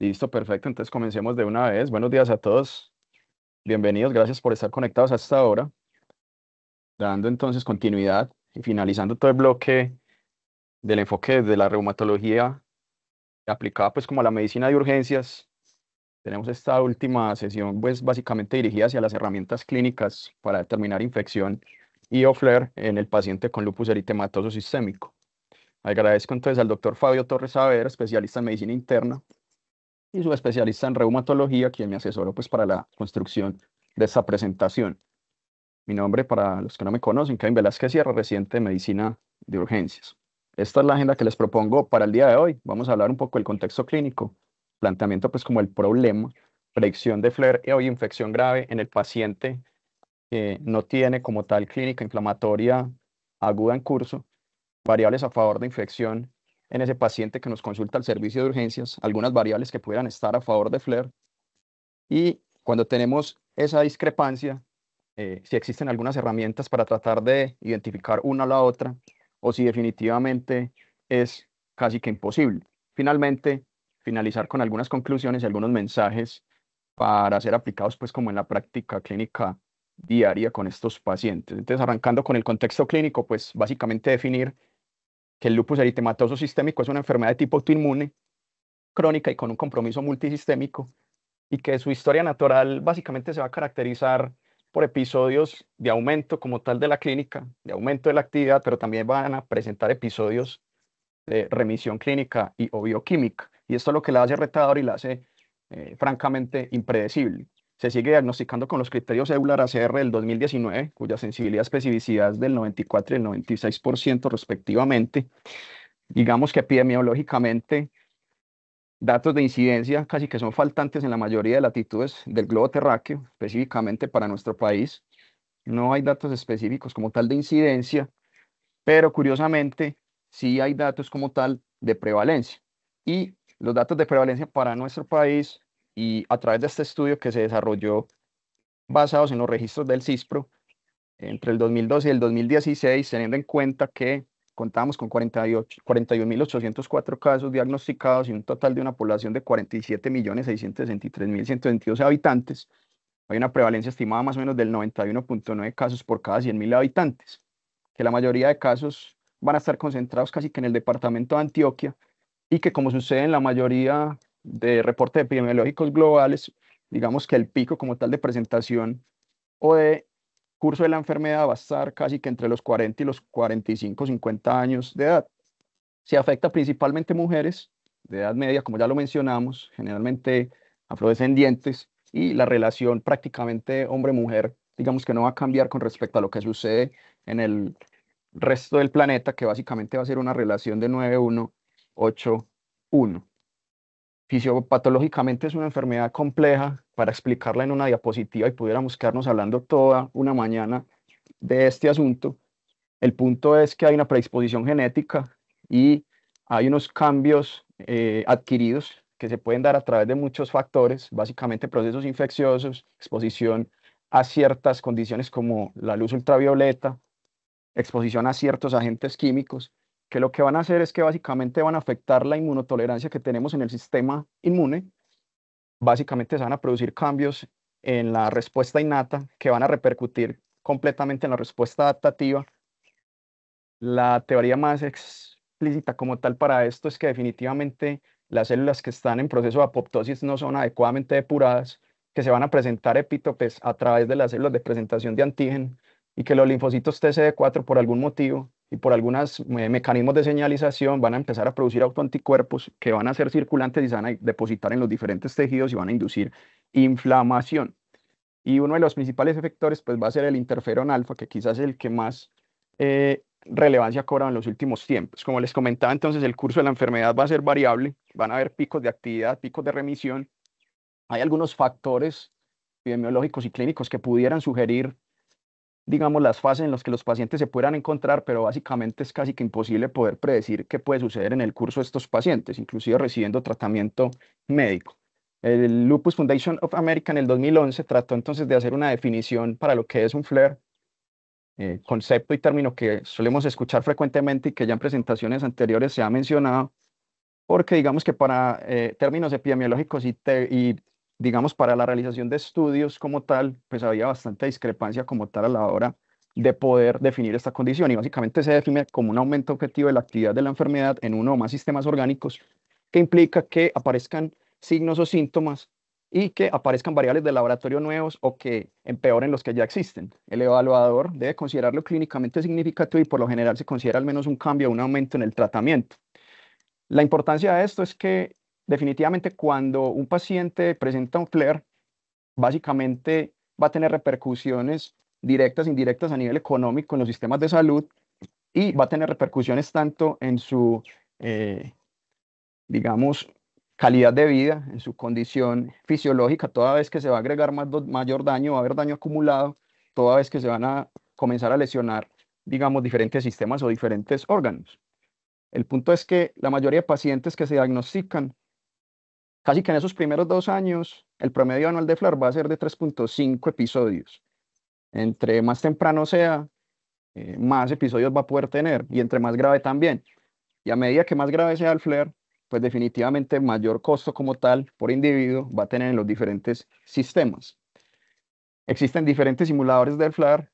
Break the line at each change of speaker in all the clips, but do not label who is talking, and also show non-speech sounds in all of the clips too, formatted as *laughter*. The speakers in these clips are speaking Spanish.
Listo, perfecto. Entonces comencemos de una vez. Buenos días a todos. Bienvenidos. Gracias por estar conectados hasta ahora. Dando entonces continuidad y finalizando todo el bloque del enfoque de la reumatología aplicada pues como a la medicina de urgencias. Tenemos esta última sesión pues básicamente dirigida hacia las herramientas clínicas para determinar infección y OFLER en el paciente con lupus eritematoso sistémico. Agradezco entonces al doctor Fabio Torres Saavedra, especialista en medicina interna, y su especialista en reumatología, quien me asesoró pues, para la construcción de esta presentación. Mi nombre, para los que no me conocen, Kevin Velázquez Sierra, residente de Medicina de Urgencias. Esta es la agenda que les propongo para el día de hoy. Vamos a hablar un poco del contexto clínico, planteamiento pues como el problema, predicción de e y hoy infección grave en el paciente que no tiene como tal clínica inflamatoria aguda en curso, variables a favor de infección en ese paciente que nos consulta al servicio de urgencias, algunas variables que pudieran estar a favor de FLER. Y cuando tenemos esa discrepancia, eh, si existen algunas herramientas para tratar de identificar una a la otra o si definitivamente es casi que imposible. Finalmente, finalizar con algunas conclusiones y algunos mensajes para ser aplicados pues como en la práctica clínica diaria con estos pacientes. Entonces, arrancando con el contexto clínico, pues básicamente definir que el lupus eritematoso sistémico es una enfermedad de tipo autoinmune, crónica y con un compromiso multisistémico, y que su historia natural básicamente se va a caracterizar por episodios de aumento como tal de la clínica, de aumento de la actividad, pero también van a presentar episodios de remisión clínica y o bioquímica. Y esto es lo que la hace retador y la hace eh, francamente impredecible se sigue diagnosticando con los criterios EULAR ACR del 2019, cuya sensibilidad y especificidad es del 94 y el 96% respectivamente. Digamos que epidemiológicamente, datos de incidencia casi que son faltantes en la mayoría de latitudes del globo terráqueo, específicamente para nuestro país. No hay datos específicos como tal de incidencia, pero curiosamente sí hay datos como tal de prevalencia. Y los datos de prevalencia para nuestro país y a través de este estudio que se desarrolló basados en los registros del CISPRO entre el 2012 y el 2016, teniendo en cuenta que contamos con 41.804 casos diagnosticados y un total de una población de 47.663.122 habitantes, hay una prevalencia estimada más o menos del 91.9 casos por cada 100.000 habitantes, que la mayoría de casos van a estar concentrados casi que en el departamento de Antioquia y que como sucede en la mayoría de reportes epidemiológicos globales, digamos que el pico como tal de presentación o de curso de la enfermedad va a estar casi que entre los 40 y los 45, 50 años de edad. Se afecta principalmente mujeres de edad media, como ya lo mencionamos, generalmente afrodescendientes, y la relación prácticamente hombre-mujer, digamos que no va a cambiar con respecto a lo que sucede en el resto del planeta, que básicamente va a ser una relación de 9-1, 8-1 fisiopatológicamente es una enfermedad compleja para explicarla en una diapositiva y pudiéramos quedarnos hablando toda una mañana de este asunto. El punto es que hay una predisposición genética y hay unos cambios eh, adquiridos que se pueden dar a través de muchos factores, básicamente procesos infecciosos, exposición a ciertas condiciones como la luz ultravioleta, exposición a ciertos agentes químicos que lo que van a hacer es que básicamente van a afectar la inmunotolerancia que tenemos en el sistema inmune. Básicamente se van a producir cambios en la respuesta innata que van a repercutir completamente en la respuesta adaptativa. La teoría más explícita como tal para esto es que definitivamente las células que están en proceso de apoptosis no son adecuadamente depuradas, que se van a presentar epítopes a través de las células de presentación de antígeno y que los linfocitos TCD4 por algún motivo y por algunos eh, mecanismos de señalización van a empezar a producir autoanticuerpos que van a ser circulantes y se van a depositar en los diferentes tejidos y van a inducir inflamación. Y uno de los principales efectores pues, va a ser el interferón alfa, que quizás es el que más eh, relevancia cobra en los últimos tiempos. Como les comentaba, entonces el curso de la enfermedad va a ser variable, van a haber picos de actividad, picos de remisión. Hay algunos factores epidemiológicos y clínicos que pudieran sugerir digamos, las fases en las que los pacientes se puedan encontrar, pero básicamente es casi que imposible poder predecir qué puede suceder en el curso de estos pacientes, inclusive recibiendo tratamiento médico. El Lupus Foundation of America en el 2011 trató entonces de hacer una definición para lo que es un flare, eh, concepto y término que solemos escuchar frecuentemente y que ya en presentaciones anteriores se ha mencionado, porque digamos que para eh, términos epidemiológicos y, y digamos, para la realización de estudios como tal, pues había bastante discrepancia como tal a la hora de poder definir esta condición y básicamente se define como un aumento objetivo de la actividad de la enfermedad en uno o más sistemas orgánicos que implica que aparezcan signos o síntomas y que aparezcan variables de laboratorio nuevos o que empeoren los que ya existen. El evaluador debe considerarlo clínicamente significativo y por lo general se considera al menos un cambio o un aumento en el tratamiento. La importancia de esto es que definitivamente cuando un paciente presenta un flare, básicamente va a tener repercusiones directas, e indirectas a nivel económico en los sistemas de salud y va a tener repercusiones tanto en su, eh, digamos, calidad de vida, en su condición fisiológica, toda vez que se va a agregar mayor daño, va a haber daño acumulado, toda vez que se van a comenzar a lesionar, digamos, diferentes sistemas o diferentes órganos. El punto es que la mayoría de pacientes que se diagnostican Casi que en esos primeros dos años, el promedio anual de Flar va a ser de 3.5 episodios. Entre más temprano sea, eh, más episodios va a poder tener y entre más grave también. Y a medida que más grave sea el FLAR, pues definitivamente mayor costo como tal por individuo va a tener en los diferentes sistemas. Existen diferentes simuladores del FLAR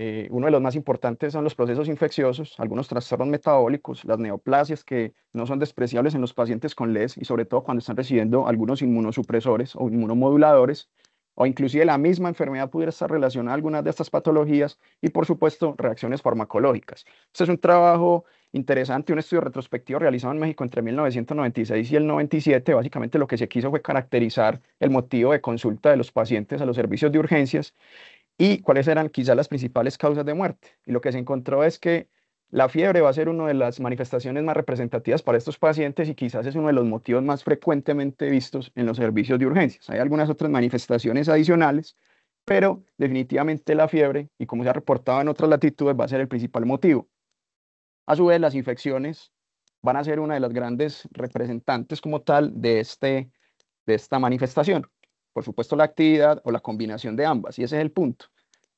eh, uno de los más importantes son los procesos infecciosos, algunos trastornos metabólicos, las neoplasias que no son despreciables en los pacientes con LES y sobre todo cuando están recibiendo algunos inmunosupresores o inmunomoduladores, o inclusive la misma enfermedad pudiera estar relacionada a algunas de estas patologías y por supuesto reacciones farmacológicas. Este es un trabajo interesante, un estudio retrospectivo realizado en México entre 1996 y el 97. Básicamente lo que se quiso fue caracterizar el motivo de consulta de los pacientes a los servicios de urgencias y cuáles eran quizás las principales causas de muerte. Y lo que se encontró es que la fiebre va a ser una de las manifestaciones más representativas para estos pacientes y quizás es uno de los motivos más frecuentemente vistos en los servicios de urgencias. Hay algunas otras manifestaciones adicionales, pero definitivamente la fiebre, y como se ha reportado en otras latitudes, va a ser el principal motivo. A su vez, las infecciones van a ser una de las grandes representantes como tal de, este, de esta manifestación por supuesto la actividad o la combinación de ambas. Y ese es el punto,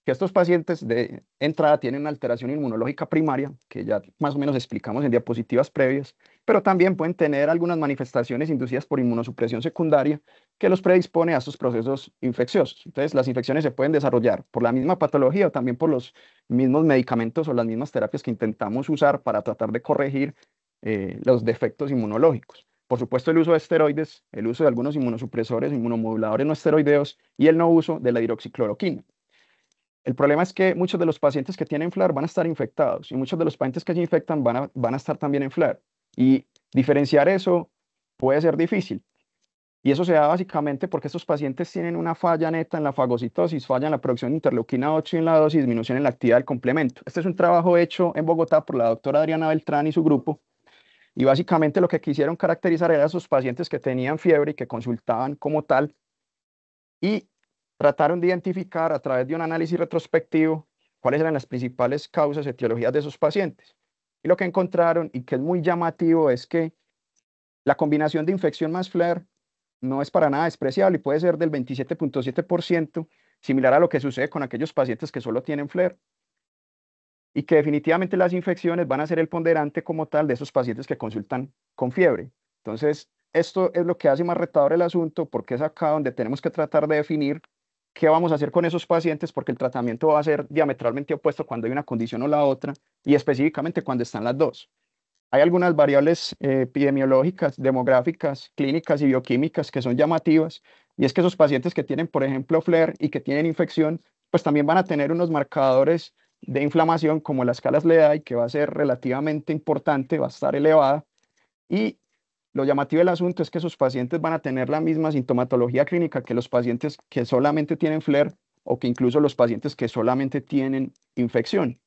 que estos pacientes de entrada tienen una alteración inmunológica primaria, que ya más o menos explicamos en diapositivas previas, pero también pueden tener algunas manifestaciones inducidas por inmunosupresión secundaria que los predispone a estos procesos infecciosos. Entonces, las infecciones se pueden desarrollar por la misma patología o también por los mismos medicamentos o las mismas terapias que intentamos usar para tratar de corregir eh, los defectos inmunológicos. Por supuesto, el uso de esteroides, el uso de algunos inmunosupresores, inmunomoduladores no esteroideos y el no uso de la hidroxicloroquina. El problema es que muchos de los pacientes que tienen FLAR van a estar infectados y muchos de los pacientes que se infectan van a, estar también en FLAR. Y diferenciar eso puede ser difícil. Y eso se da básicamente porque estos pacientes tienen una falla neta en la fagocitosis, falla en la producción de interleuquina 8 y en la dosis, disminución en la actividad del complemento. Este es un trabajo hecho en Bogotá por la doctora Adriana Beltrán y su grupo, y básicamente lo que quisieron caracterizar era a sus pacientes que tenían fiebre y que consultaban como tal. Y trataron de identificar a través de un análisis retrospectivo cuáles eran las principales causas, etiologías de esos pacientes. Y lo que encontraron, y que es muy llamativo, es que la combinación de infección más flare no es para nada despreciable y puede ser del 27.7%, similar a lo que sucede con aquellos pacientes que solo tienen flare y que definitivamente las infecciones van a ser el ponderante como tal de esos pacientes que consultan con fiebre. Entonces, esto es lo que hace más retador el asunto porque es acá donde tenemos que tratar de definir qué vamos a hacer con esos pacientes porque el tratamiento va a ser diametralmente opuesto cuando hay una condición o la otra y específicamente cuando están las dos. Hay algunas variables eh, epidemiológicas, demográficas, clínicas y bioquímicas que son llamativas y es que esos pacientes que tienen, por ejemplo, FLER y que tienen infección, pues también van a tener unos marcadores de inflamación, como la escala y que va a ser relativamente importante, va a estar elevada. Y lo llamativo del asunto es que sus pacientes van a tener la misma sintomatología clínica que los pacientes que solamente tienen FLER o que incluso los pacientes que solamente tienen infección.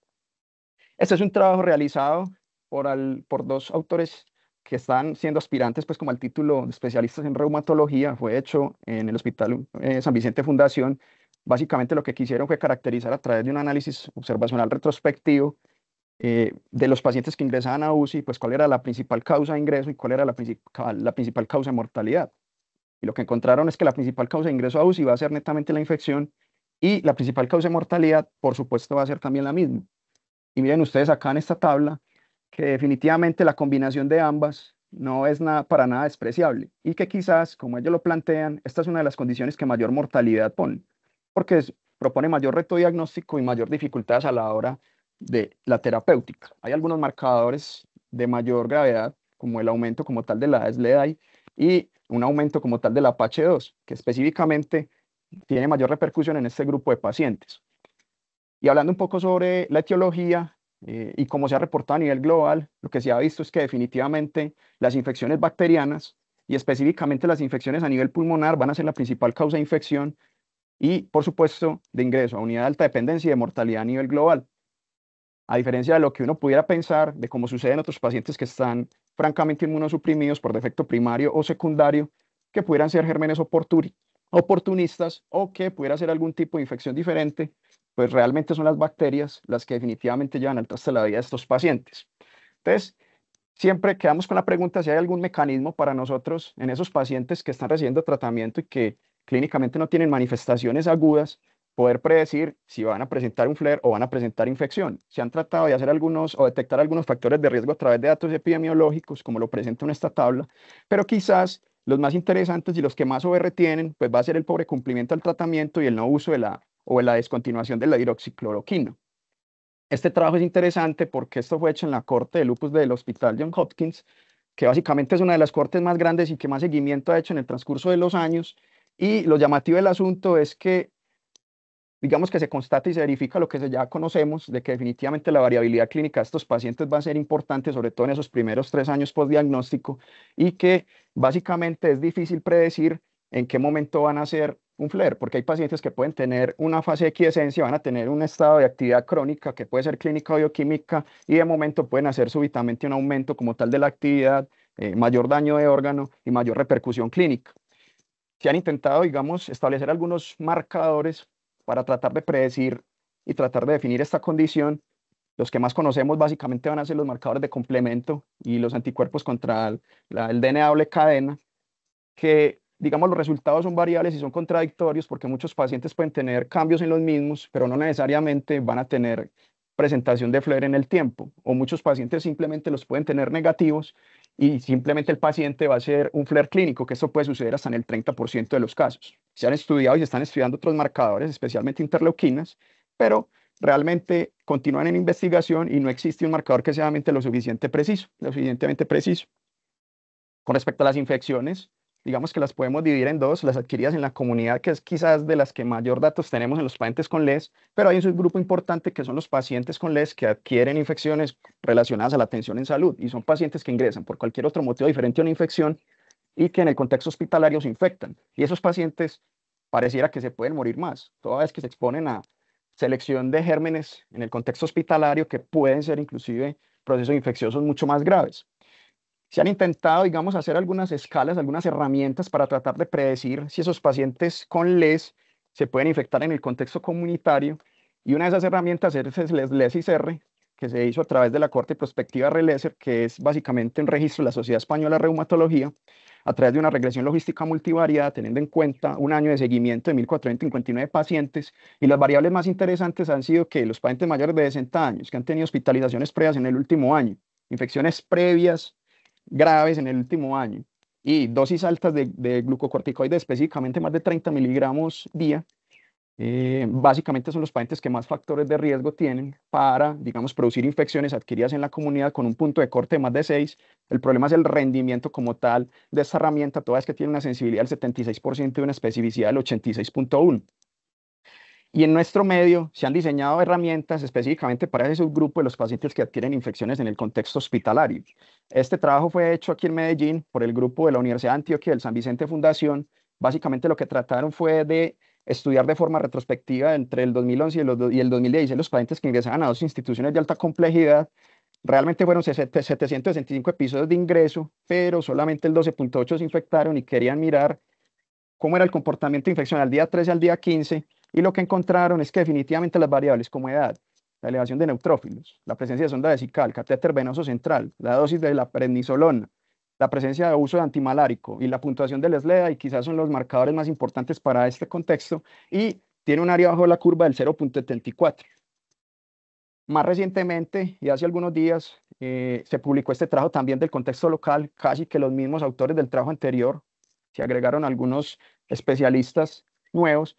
Este es un trabajo realizado por, dos autores que están siendo aspirantes, pues como al título de especialistas en reumatología, fue hecho en el Hospital eh, San Vicente Fundación Básicamente lo que quisieron fue caracterizar a través de un análisis observacional retrospectivo eh, de los pacientes que ingresaban a UCI, pues cuál era la principal causa de ingreso y cuál era la principal, causa de mortalidad. Y lo que encontraron es que la principal causa de ingreso a UCI va a ser netamente la infección y la principal causa de mortalidad, por supuesto, va a ser también la misma. Y miren ustedes acá en esta tabla que definitivamente la combinación de ambas no es para nada despreciable y que quizás, como ellos lo plantean, esta es una de las condiciones que mayor mortalidad pone porque propone mayor reto diagnóstico y mayor dificultades a la hora de la terapéutica. Hay algunos marcadores de mayor gravedad, como el aumento como tal de la SLEDAI y un aumento como tal del Apache 2, que específicamente tiene mayor repercusión en este grupo de pacientes. Y hablando un poco sobre la etiología eh, y cómo se ha reportado a nivel global, lo que se ha visto es que definitivamente las infecciones bacterianas y específicamente las infecciones a nivel pulmonar van a ser la principal causa de infección y, por supuesto, de ingreso a unidad de alta dependencia y de mortalidad a nivel global. A diferencia de lo que uno pudiera pensar, de cómo sucede en otros pacientes que están francamente inmunosuprimidos por defecto primario o secundario, que pudieran ser gérmenes oportunistas o que pudiera ser algún tipo de infección diferente, pues realmente son las bacterias las que definitivamente llevan al traste la vida de estos pacientes. Entonces, siempre quedamos con la pregunta si hay algún mecanismo para nosotros en esos pacientes que están recibiendo tratamiento y que clínicamente no tienen manifestaciones agudas, poder predecir si van a presentar un flare o van a presentar infección. Se han tratado de hacer algunos o detectar algunos factores de riesgo a través de datos epidemiológicos, como lo presenta en esta tabla, pero quizás los más interesantes y los que más OR tienen, pues va a ser el pobre cumplimiento al tratamiento y el no uso o la descontinuación de la hidroxicloroquina. Este trabajo es interesante porque esto fue hecho en la corte de lupus del Hospital John Hopkins, que básicamente es una de las cortes más grandes y que más seguimiento ha hecho en el transcurso de los años, y lo llamativo del asunto es que, digamos que se constata y se verifica lo que ya conocemos, de que definitivamente la variabilidad clínica de estos pacientes va a ser importante, sobre todo en esos primeros tres años post-diagnóstico, y que básicamente es difícil predecir en qué momento van a ser un flare, porque hay pacientes que pueden tener una fase de quiescencia, van a tener un estado de actividad crónica que puede ser clínica o bioquímica y de momento pueden hacer súbitamente un aumento como tal de la actividad, eh, mayor daño de órgano y mayor repercusión clínica. Se han intentado, digamos, establecer algunos marcadores para tratar de predecir y tratar de definir esta condición. Los que más conocemos básicamente van a ser los marcadores de complemento y los anticuerpos contra el, el DNA doble cadena, que digamos los resultados son variables y son contradictorios porque muchos pacientes pueden tener cambios en los mismos, pero no necesariamente van a tener presentación de FLER en el tiempo o muchos pacientes simplemente los pueden tener negativos y simplemente el paciente va a ser un flare clínico, que eso puede suceder hasta en el 30% de los casos. Se han estudiado y se están estudiando otros marcadores, especialmente interleuquinas, pero realmente continúan en investigación y no existe un marcador que sea lo suficiente preciso, lo suficientemente preciso. Con respecto a las infecciones, digamos que las podemos dividir en dos, las adquiridas en la comunidad, que es quizás de las que mayor datos tenemos en los pacientes con LES, pero hay un subgrupo importante que son los pacientes con LES que adquieren infecciones relacionadas a la atención en salud y son pacientes que ingresan por cualquier otro motivo diferente a una infección y que en el contexto hospitalario se infectan. Y esos pacientes pareciera que se pueden morir más, toda vez que se exponen a selección de gérmenes en el contexto hospitalario que pueden ser inclusive procesos infecciosos mucho más graves se han intentado, digamos, hacer algunas escalas, algunas herramientas para tratar de predecir si esos pacientes con LES se pueden infectar en el contexto comunitario. Y una de esas herramientas es el les que se hizo a través de la Corte Prospectiva RELESER, que es básicamente un registro de la Sociedad Española de Reumatología, a través de una regresión logística multivariada, teniendo en cuenta un año de seguimiento de 1.459 pacientes. Y las variables más interesantes han sido que los pacientes mayores de 60 años que han tenido hospitalizaciones previas en el último año, infecciones previas graves en el último año y dosis altas de, glucocorticoides, específicamente más de 30 miligramos día, eh, básicamente son los pacientes que más factores de riesgo tienen para, digamos, producir infecciones adquiridas en la comunidad con un punto de corte de más de 6. El problema es el rendimiento como tal de esta herramienta, toda vez que tiene una sensibilidad del 76% y una especificidad del 86.1. Y en nuestro medio se han diseñado herramientas específicamente para ese subgrupo de los pacientes que adquieren infecciones en el contexto hospitalario. Este trabajo fue hecho aquí en Medellín por el grupo de la Universidad de Antioquia del San Vicente Fundación. Básicamente lo que trataron fue de estudiar de forma retrospectiva entre el 2011 y, el 2016 los pacientes que ingresaban a dos instituciones de alta complejidad. Realmente fueron 765 episodios de ingreso, pero solamente el 12.8 se infectaron y querían mirar cómo era el comportamiento infeccional día 13 al día 15 y lo que encontraron es que definitivamente las variables como edad, la elevación de neutrófilos, la presencia de sonda vesical, catéter venoso central, la dosis de la prednisolona, la presencia de uso de antimalárico y la puntuación del SLEDA, y quizás son los marcadores más importantes para este contexto, y tiene un área bajo la curva del 0.74. Más recientemente, y hace algunos días, eh, se publicó este trabajo también del contexto local, casi que los mismos autores del trabajo anterior, se agregaron algunos especialistas nuevos,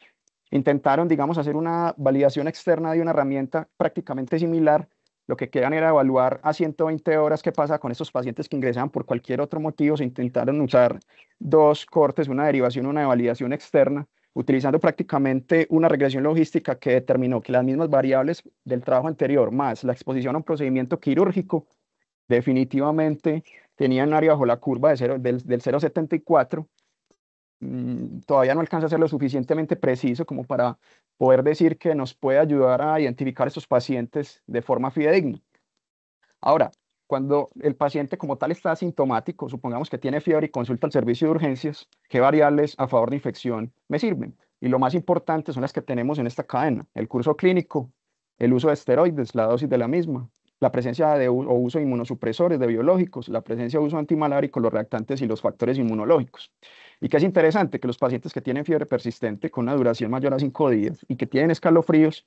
Intentaron, digamos, hacer una validación externa de una herramienta prácticamente similar. Lo que querían era evaluar a 120 horas qué pasa con estos pacientes que ingresaban por cualquier otro motivo. Se intentaron usar dos cortes, una derivación, una validación externa, utilizando prácticamente una regresión logística que determinó que las mismas variables del trabajo anterior, más la exposición a un procedimiento quirúrgico, definitivamente tenían un área bajo la curva de del 0,74 Mm, todavía no alcanza a ser lo suficientemente preciso como para poder decir que nos puede ayudar a identificar a estos pacientes de forma fidedigna. Ahora, cuando el paciente como tal está asintomático, supongamos que tiene fiebre y consulta al servicio de urgencias, ¿qué variables a favor de infección me sirven? Y lo más importante son las que tenemos en esta cadena, el curso clínico, el uso de esteroides, la dosis de la misma, la presencia de o uso de inmunosupresores, de biológicos, la presencia de uso antimalárico, los reactantes y los factores inmunológicos. Y que es interesante que los pacientes que tienen fiebre persistente con una duración mayor a 5 días y que tienen escalofríos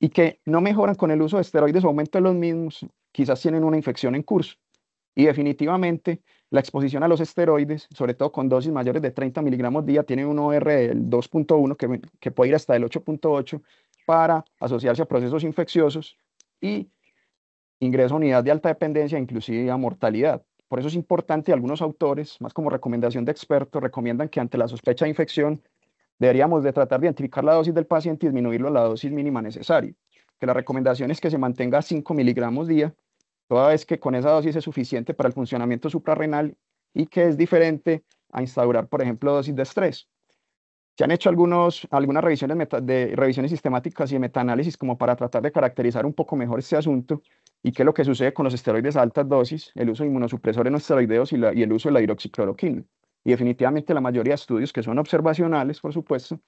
y que no mejoran con el uso de esteroides o aumento de los mismos, quizás tienen una infección en curso. Y definitivamente la exposición a los esteroides, sobre todo con dosis mayores de 30 miligramos día, tiene un OR del 2.1 que, que puede ir hasta el 8.8 para asociarse a procesos infecciosos y ingreso a unidad de alta dependencia, inclusive a mortalidad. Por eso es importante, algunos autores, más como recomendación de expertos, recomiendan que ante la sospecha de infección deberíamos de tratar de identificar la dosis del paciente y disminuirlo a la dosis mínima necesaria, que la recomendación es que se mantenga 5 miligramos día, toda vez que con esa dosis es suficiente para el funcionamiento suprarrenal y que es diferente a instaurar, por ejemplo, dosis de estrés. Se han hecho algunos, algunas revisiones, de, revisiones sistemáticas y de metaanálisis como para tratar de caracterizar un poco mejor este asunto y qué es lo que sucede con los esteroides a altas dosis, el uso de inmunosupresores no esteroideos y, el uso de la hidroxicloroquina. Y definitivamente la mayoría de estudios que son observacionales, por supuesto,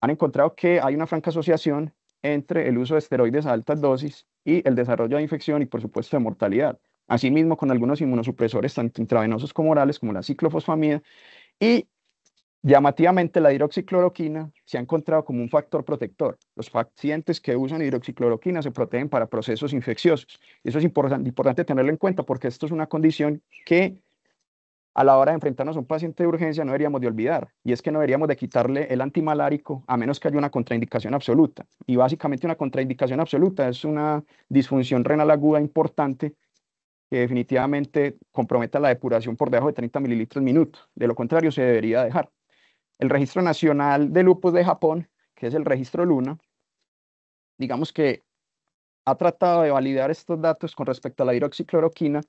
han encontrado que hay una franca asociación entre el uso de esteroides a altas dosis y el desarrollo de infección y, por supuesto, de mortalidad. Asimismo, con algunos inmunosupresores, tanto intravenosos como orales, como la ciclofosfamida, y Llamativamente, la hidroxicloroquina se ha encontrado como un factor protector. Los pacientes que usan hidroxicloroquina se protegen para procesos infecciosos. Eso es importante tenerlo en cuenta porque esto es una condición que a la hora de enfrentarnos a un paciente de urgencia no deberíamos de olvidar. Y es que no deberíamos de quitarle el antimalárico a menos que haya una contraindicación absoluta. Y básicamente una contraindicación absoluta es una disfunción renal aguda importante que definitivamente comprometa la depuración por debajo de 30 mililitros minuto. De lo contrario, se debería dejar el Registro Nacional de Lupus de Japón, que es el registro Luna, digamos que ha tratado de validar estos datos con respecto a la hidroxicloroquina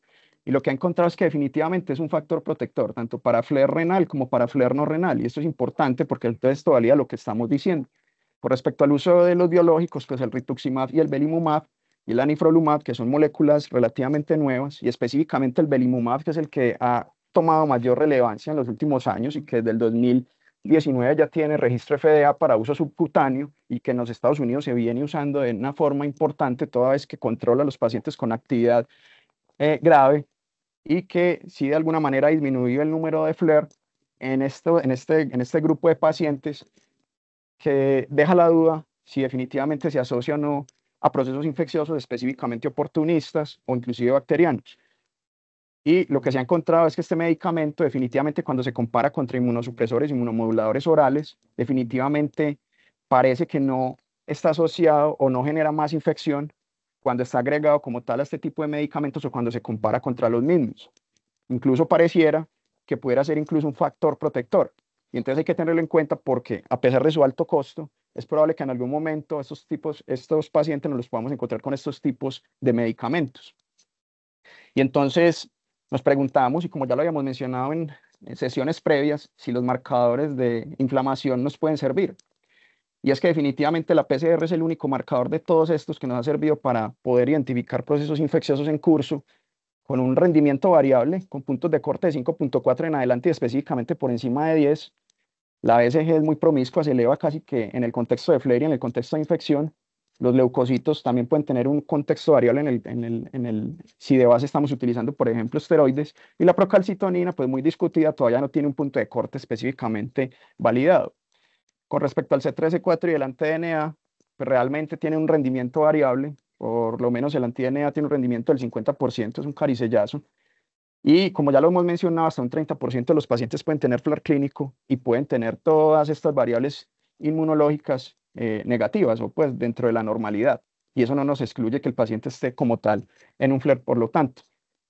y lo que ha encontrado es que definitivamente es un factor protector, tanto para FLER renal como para FLER no renal. Y esto es importante porque esto valida lo que estamos diciendo. Con respecto al uso de los biológicos, que es el rituximab y el belimumab y el anifrolumab, que son moléculas relativamente nuevas, y específicamente el belimumab, que es el que ha tomado mayor relevancia en los últimos años y que desde el 2000 19 ya tiene registro FDA para uso subcutáneo y que en los Estados Unidos se viene usando de una forma importante toda vez que controla a los pacientes con actividad eh, grave y que si de alguna manera ha disminuido el número de FLER en, este, en este grupo de pacientes que deja la duda si definitivamente se asocia o no a procesos infecciosos específicamente oportunistas o inclusive bacterianos. Y lo que se ha encontrado es que este medicamento definitivamente cuando se compara contra inmunosupresores, inmunomoduladores orales, definitivamente parece que no está asociado o no genera más infección cuando está agregado como tal a este tipo de medicamentos o cuando se compara contra los mismos. Incluso pareciera que pudiera ser incluso un factor protector. Y entonces hay que tenerlo en cuenta porque a pesar de su alto costo, es probable que en algún momento estos tipos, estos pacientes nos los podamos encontrar con estos tipos de medicamentos. Y entonces nos preguntamos, y como ya lo habíamos mencionado en, sesiones previas, si los marcadores de inflamación nos pueden servir. Y es que definitivamente la PCR es el único marcador de todos estos que nos ha servido para poder identificar procesos infecciosos en curso con un rendimiento variable, con puntos de corte de 5.4 en adelante y específicamente por encima de 10. La BCG es muy promiscua, se eleva casi que en el contexto de flare y en el contexto de infección, los leucocitos también pueden tener un contexto variable en el, si de base estamos utilizando, por ejemplo, esteroides. Y la procalcitonina, pues muy discutida, todavía no tiene un punto de corte específicamente validado. Con respecto al c 3 c 4 y el antidNA, pues, realmente tiene un rendimiento variable, por lo menos el anti-DNA tiene un rendimiento del 50%, es un caricellazo. Y como ya lo hemos mencionado, hasta un 30% de los pacientes pueden tener flor clínico y pueden tener todas estas variables inmunológicas eh, negativas o pues dentro de la normalidad. Y eso no nos excluye que el paciente esté como tal en un FLER, por lo tanto.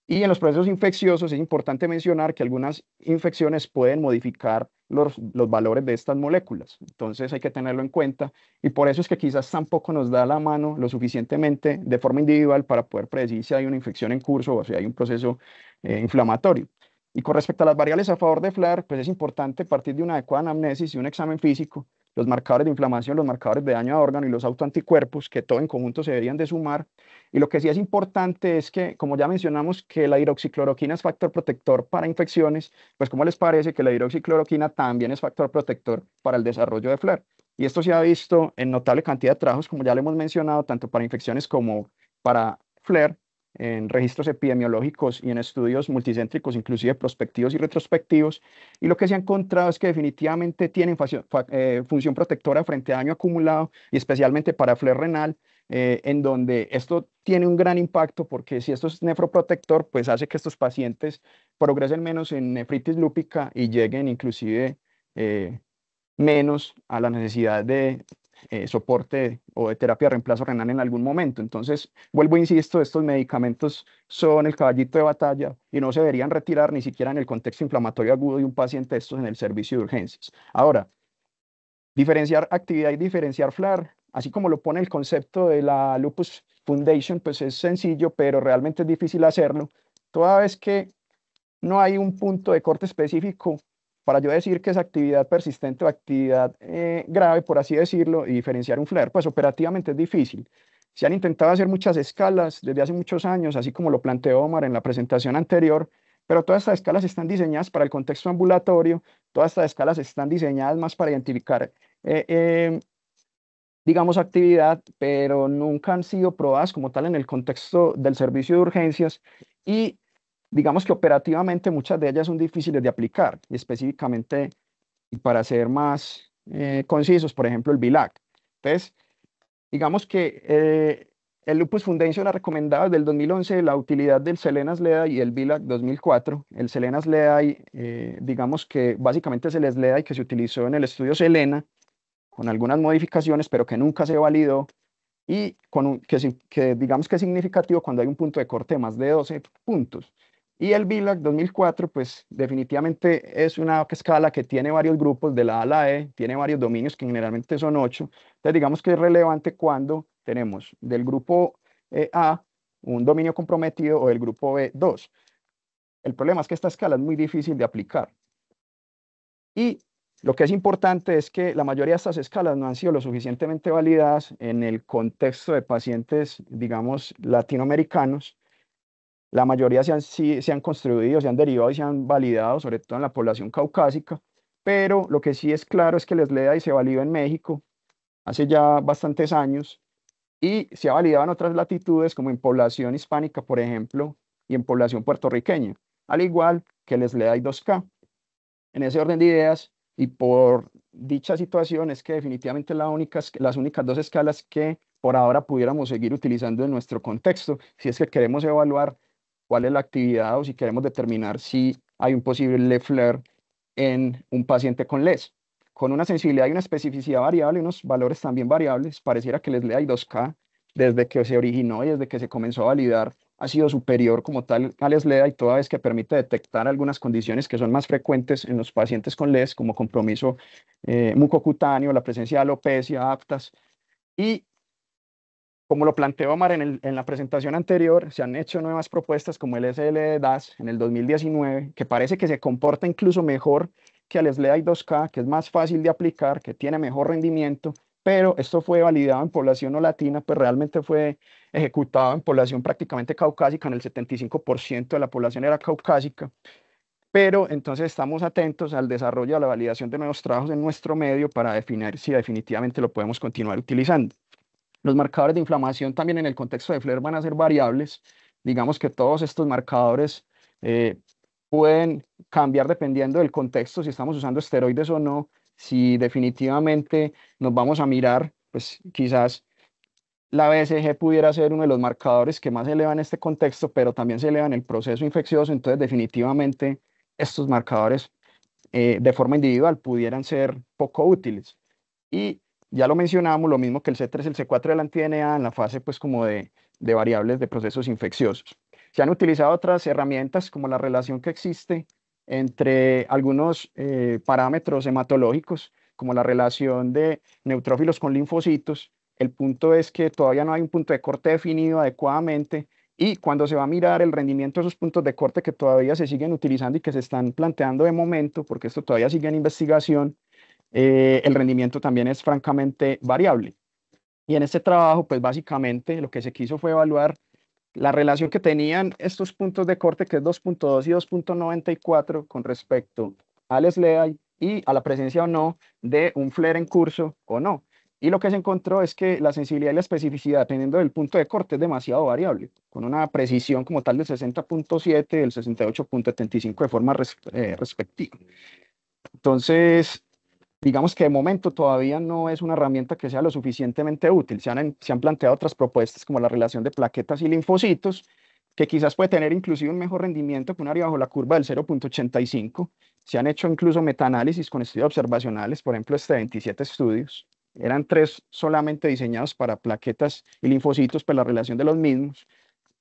Y en los procesos infecciosos es importante mencionar que algunas infecciones pueden modificar los, valores de estas moléculas. Entonces hay que tenerlo en cuenta y por eso es que quizás tampoco nos da la mano lo suficientemente de forma individual para poder predecir si hay una infección en curso o si hay un proceso eh, inflamatorio. Y con respecto a las variables a favor de FLAR, pues es importante partir de una adecuada anamnesis y un examen físico los marcadores de inflamación, los marcadores de daño a órgano y los autoanticuerpos, que todo en conjunto se deberían de sumar. Y lo que sí es importante es que, como ya mencionamos, que la hidroxicloroquina es factor protector para infecciones, pues ¿cómo les parece que la hidroxicloroquina también es factor protector para el desarrollo de FLER? Y esto se ha visto en notable cantidad de trabajos, como ya le hemos mencionado, tanto para infecciones como para FLER, en registros epidemiológicos y en estudios multicéntricos, inclusive prospectivos y retrospectivos, y lo que se ha encontrado es que definitivamente tienen eh, función protectora frente a daño acumulado y especialmente para fler renal, eh, en donde esto tiene un gran impacto porque si esto es nefroprotector, pues hace que estos pacientes progresen menos en nefritis lúpica y lleguen inclusive eh, menos a la necesidad de eh, soporte o de terapia de reemplazo renal en algún momento. Entonces, vuelvo, e insisto, estos medicamentos son el caballito de batalla y no se deberían retirar ni siquiera en el contexto inflamatorio agudo de un paciente estos en el servicio de urgencias. Ahora, diferenciar actividad y diferenciar FLAR, así como lo pone el concepto de la Lupus Foundation, pues es sencillo, pero realmente es difícil hacerlo, toda vez que no hay un punto de corte específico para yo decir que es actividad persistente o actividad eh, grave, por así decirlo, y diferenciar un flare, pues operativamente es difícil. Se han intentado hacer muchas escalas desde hace muchos años, así como lo planteó Omar en la presentación anterior, pero todas estas escalas están diseñadas para el contexto ambulatorio, todas estas escalas están diseñadas más para identificar, eh, eh, digamos, actividad, pero nunca han sido probadas como tal en el contexto del servicio de urgencias y digamos que operativamente muchas de ellas son difíciles de aplicar, específicamente, y para ser más eh, concisos, por ejemplo, el BILAC. Entonces, digamos que eh, el Lupus fundencio ha recomendado desde el 2011 la utilidad del Selenas leda y el BILAC 2004. El Selenas leda eh, digamos que básicamente es el y que se utilizó en el estudio Selena, con algunas modificaciones, pero que nunca se validó y que, digamos que es significativo cuando hay un punto de corte más de 12 puntos. Y el BILAC 2004, pues definitivamente es una escala que tiene varios grupos de la A a la E, tiene varios dominios que generalmente son ocho. Entonces digamos que es relevante cuando tenemos del grupo eh, A un dominio comprometido o del grupo B 2 El problema es que esta escala es muy difícil de aplicar. Y lo que es importante es que la mayoría de estas escalas no han sido lo suficientemente validadas en el contexto de pacientes, digamos, latinoamericanos, la mayoría se han, se han construido, se han derivado y se han validado, sobre todo en la población caucásica, pero lo que sí es claro es que les lea y se validó en México hace ya bastantes años y se ha validado en otras latitudes como en población hispánica, por ejemplo, y en población puertorriqueña, al igual que les lea y 2K. En ese orden de ideas y por dicha situación es que definitivamente la única, las únicas dos escalas que por ahora pudiéramos seguir utilizando en nuestro contexto, si es que queremos evaluar cuál es la actividad o si queremos determinar si hay un posible Lefler en un paciente con LES. Con una sensibilidad y una especificidad variable, unos valores también variables, pareciera que les lea y 2K desde que se originó y desde que se comenzó a validar ha sido superior como tal al e LESLEDA y toda vez que permite detectar algunas condiciones que son más frecuentes en los pacientes con LES, como compromiso eh, mucocutáneo, la presencia de alopecia, aptas. Y como lo planteó Amar en, la presentación anterior, se han hecho nuevas propuestas como el SLDAS DAS en el 2019, que parece que se comporta incluso mejor que el y 2K, que es más fácil de aplicar, que tiene mejor rendimiento, pero esto fue validado en población no latina, pues realmente fue ejecutado en población prácticamente caucásica, en el 75% de la población era caucásica pero entonces estamos atentos al desarrollo, a la validación de nuevos trabajos en nuestro medio para definir si definitivamente lo podemos continuar utilizando. Los marcadores de inflamación también en el contexto de FLER van a ser variables. Digamos que todos estos marcadores eh, pueden cambiar dependiendo del contexto, si estamos usando esteroides o no, si definitivamente nos vamos a mirar, pues quizás la BSG pudiera ser uno de los marcadores que más se eleva en este contexto, pero también se eleva en el proceso infeccioso, entonces definitivamente estos marcadores eh, de forma individual pudieran ser poco útiles. Y ya lo mencionábamos, lo mismo que el C3, el C4 de la dna en la fase pues como de, variables de procesos infecciosos. Se han utilizado otras herramientas como la relación que existe entre algunos eh, parámetros hematológicos, como la relación de neutrófilos con linfocitos. El punto es que todavía no hay un punto de corte definido adecuadamente y cuando se va a mirar el rendimiento de esos puntos de corte que todavía se siguen utilizando y que se están planteando de momento, porque esto todavía sigue en investigación, eh, el rendimiento también es francamente variable. Y en este trabajo, pues básicamente lo que se quiso fue evaluar la relación que tenían estos puntos de corte, que es 2.2 y 2.94, con respecto al SLEI y a la presencia o no de un flare en curso o no. Y lo que se encontró es que la sensibilidad y la especificidad, dependiendo del punto de corte, es demasiado variable, con una precisión como tal del 60.7 y del 68.75 de forma eh, respectiva. Entonces, digamos que de momento todavía no es una herramienta que sea lo suficientemente útil. Se han, se han planteado otras propuestas como la relación de plaquetas y linfocitos, que quizás puede tener inclusive un mejor rendimiento que un área bajo la curva del 0.85. Se han hecho incluso metaanálisis con estudios observacionales, por ejemplo, este 27 estudios. Eran tres solamente diseñados para plaquetas y linfocitos, pero pues la relación de los mismos.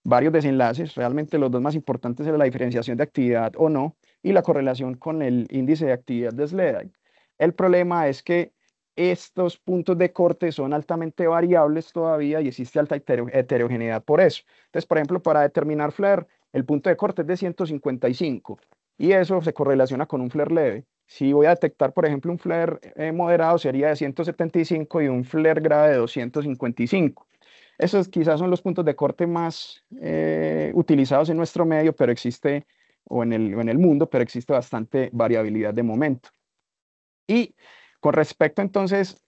Varios desenlaces, realmente los dos más importantes eran la diferenciación de actividad o no y la correlación con el índice de actividad de SLEDAI. El problema es que estos puntos de corte son altamente variables todavía y existe alta heterogeneidad por eso. Entonces, por ejemplo, para determinar flare, el punto de corte es de 155 y eso se correlaciona con un flare leve. Si voy a detectar, por ejemplo, un flare eh, moderado sería de 175 y un flare grave de 255. Esos quizás son los puntos de corte más eh, utilizados en nuestro medio, pero existe, o en el, o en el mundo, pero existe bastante variabilidad de momento. Y con respecto entonces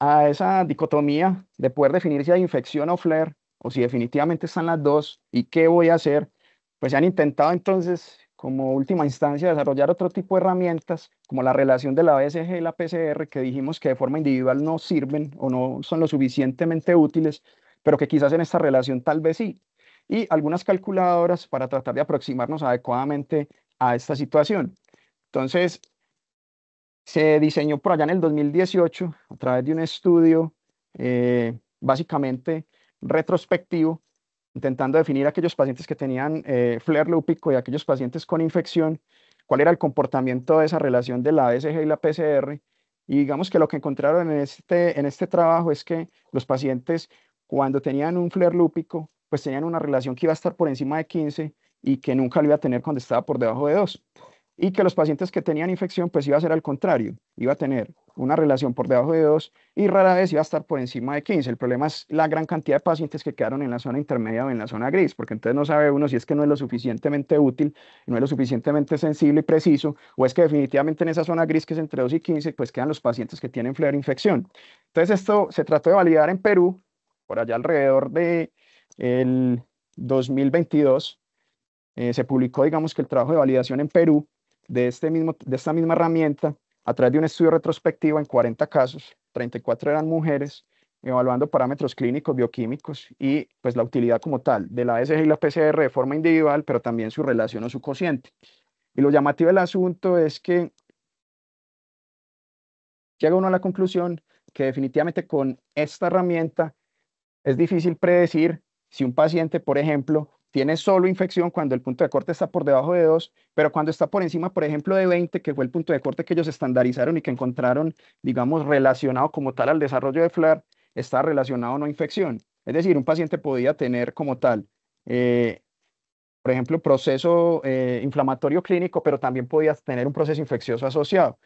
a esa dicotomía de poder definir si hay infección o flare, o si definitivamente están las dos y qué voy a hacer, pues se han intentado entonces como última instancia desarrollar otro tipo de herramientas como la relación de la BSG y la PCR que dijimos que de forma individual no sirven o no son lo suficientemente útiles, pero que quizás en esta relación tal vez sí. Y algunas calculadoras para tratar de aproximarnos adecuadamente a esta situación. Entonces, se diseñó por allá en el 2018 a través de un estudio eh, básicamente retrospectivo, intentando definir aquellos pacientes que tenían eh, lúpico y aquellos pacientes con infección, cuál era el comportamiento de esa relación de la ASG y la PCR. Y digamos que lo que encontraron en este, en este trabajo es que los pacientes cuando tenían un flare lúpico, pues tenían una relación que iba a estar por encima de 15 y que nunca lo iba a tener cuando estaba por debajo de 2 y que los pacientes que tenían infección pues iba a ser al contrario, iba a tener una relación por debajo de 2 y rara vez iba a estar por encima de 15. El problema es la gran cantidad de pacientes que quedaron en la zona intermedia o en la zona gris, porque entonces no sabe uno si es que no es lo suficientemente útil, no es lo suficientemente sensible y preciso, o es que definitivamente en esa zona gris que es entre 2 y 15, pues quedan los pacientes que tienen flare infección. Entonces esto se trató de validar en Perú, por allá alrededor de 2022, eh, se publicó, digamos, que el trabajo de validación en Perú, este de, esta misma herramienta a través de un estudio retrospectivo en 40 casos, 34 eran mujeres, evaluando parámetros clínicos, bioquímicos y pues la utilidad como tal de la ASG y la PCR de forma individual, pero también su relación o su cociente. Y lo llamativo del asunto es que llega uno a la conclusión que definitivamente con esta herramienta es difícil predecir si un paciente, por ejemplo, tiene solo infección cuando el punto de corte está por debajo de 2, pero cuando está por encima, por ejemplo, de 20, que fue el punto de corte que ellos estandarizaron y que encontraron, digamos, relacionado como tal al desarrollo de FLAR, está relacionado a no infección. Es decir, un paciente podía tener como tal, eh, por ejemplo, proceso eh, inflamatorio clínico, pero también podía tener un proceso infeccioso asociado.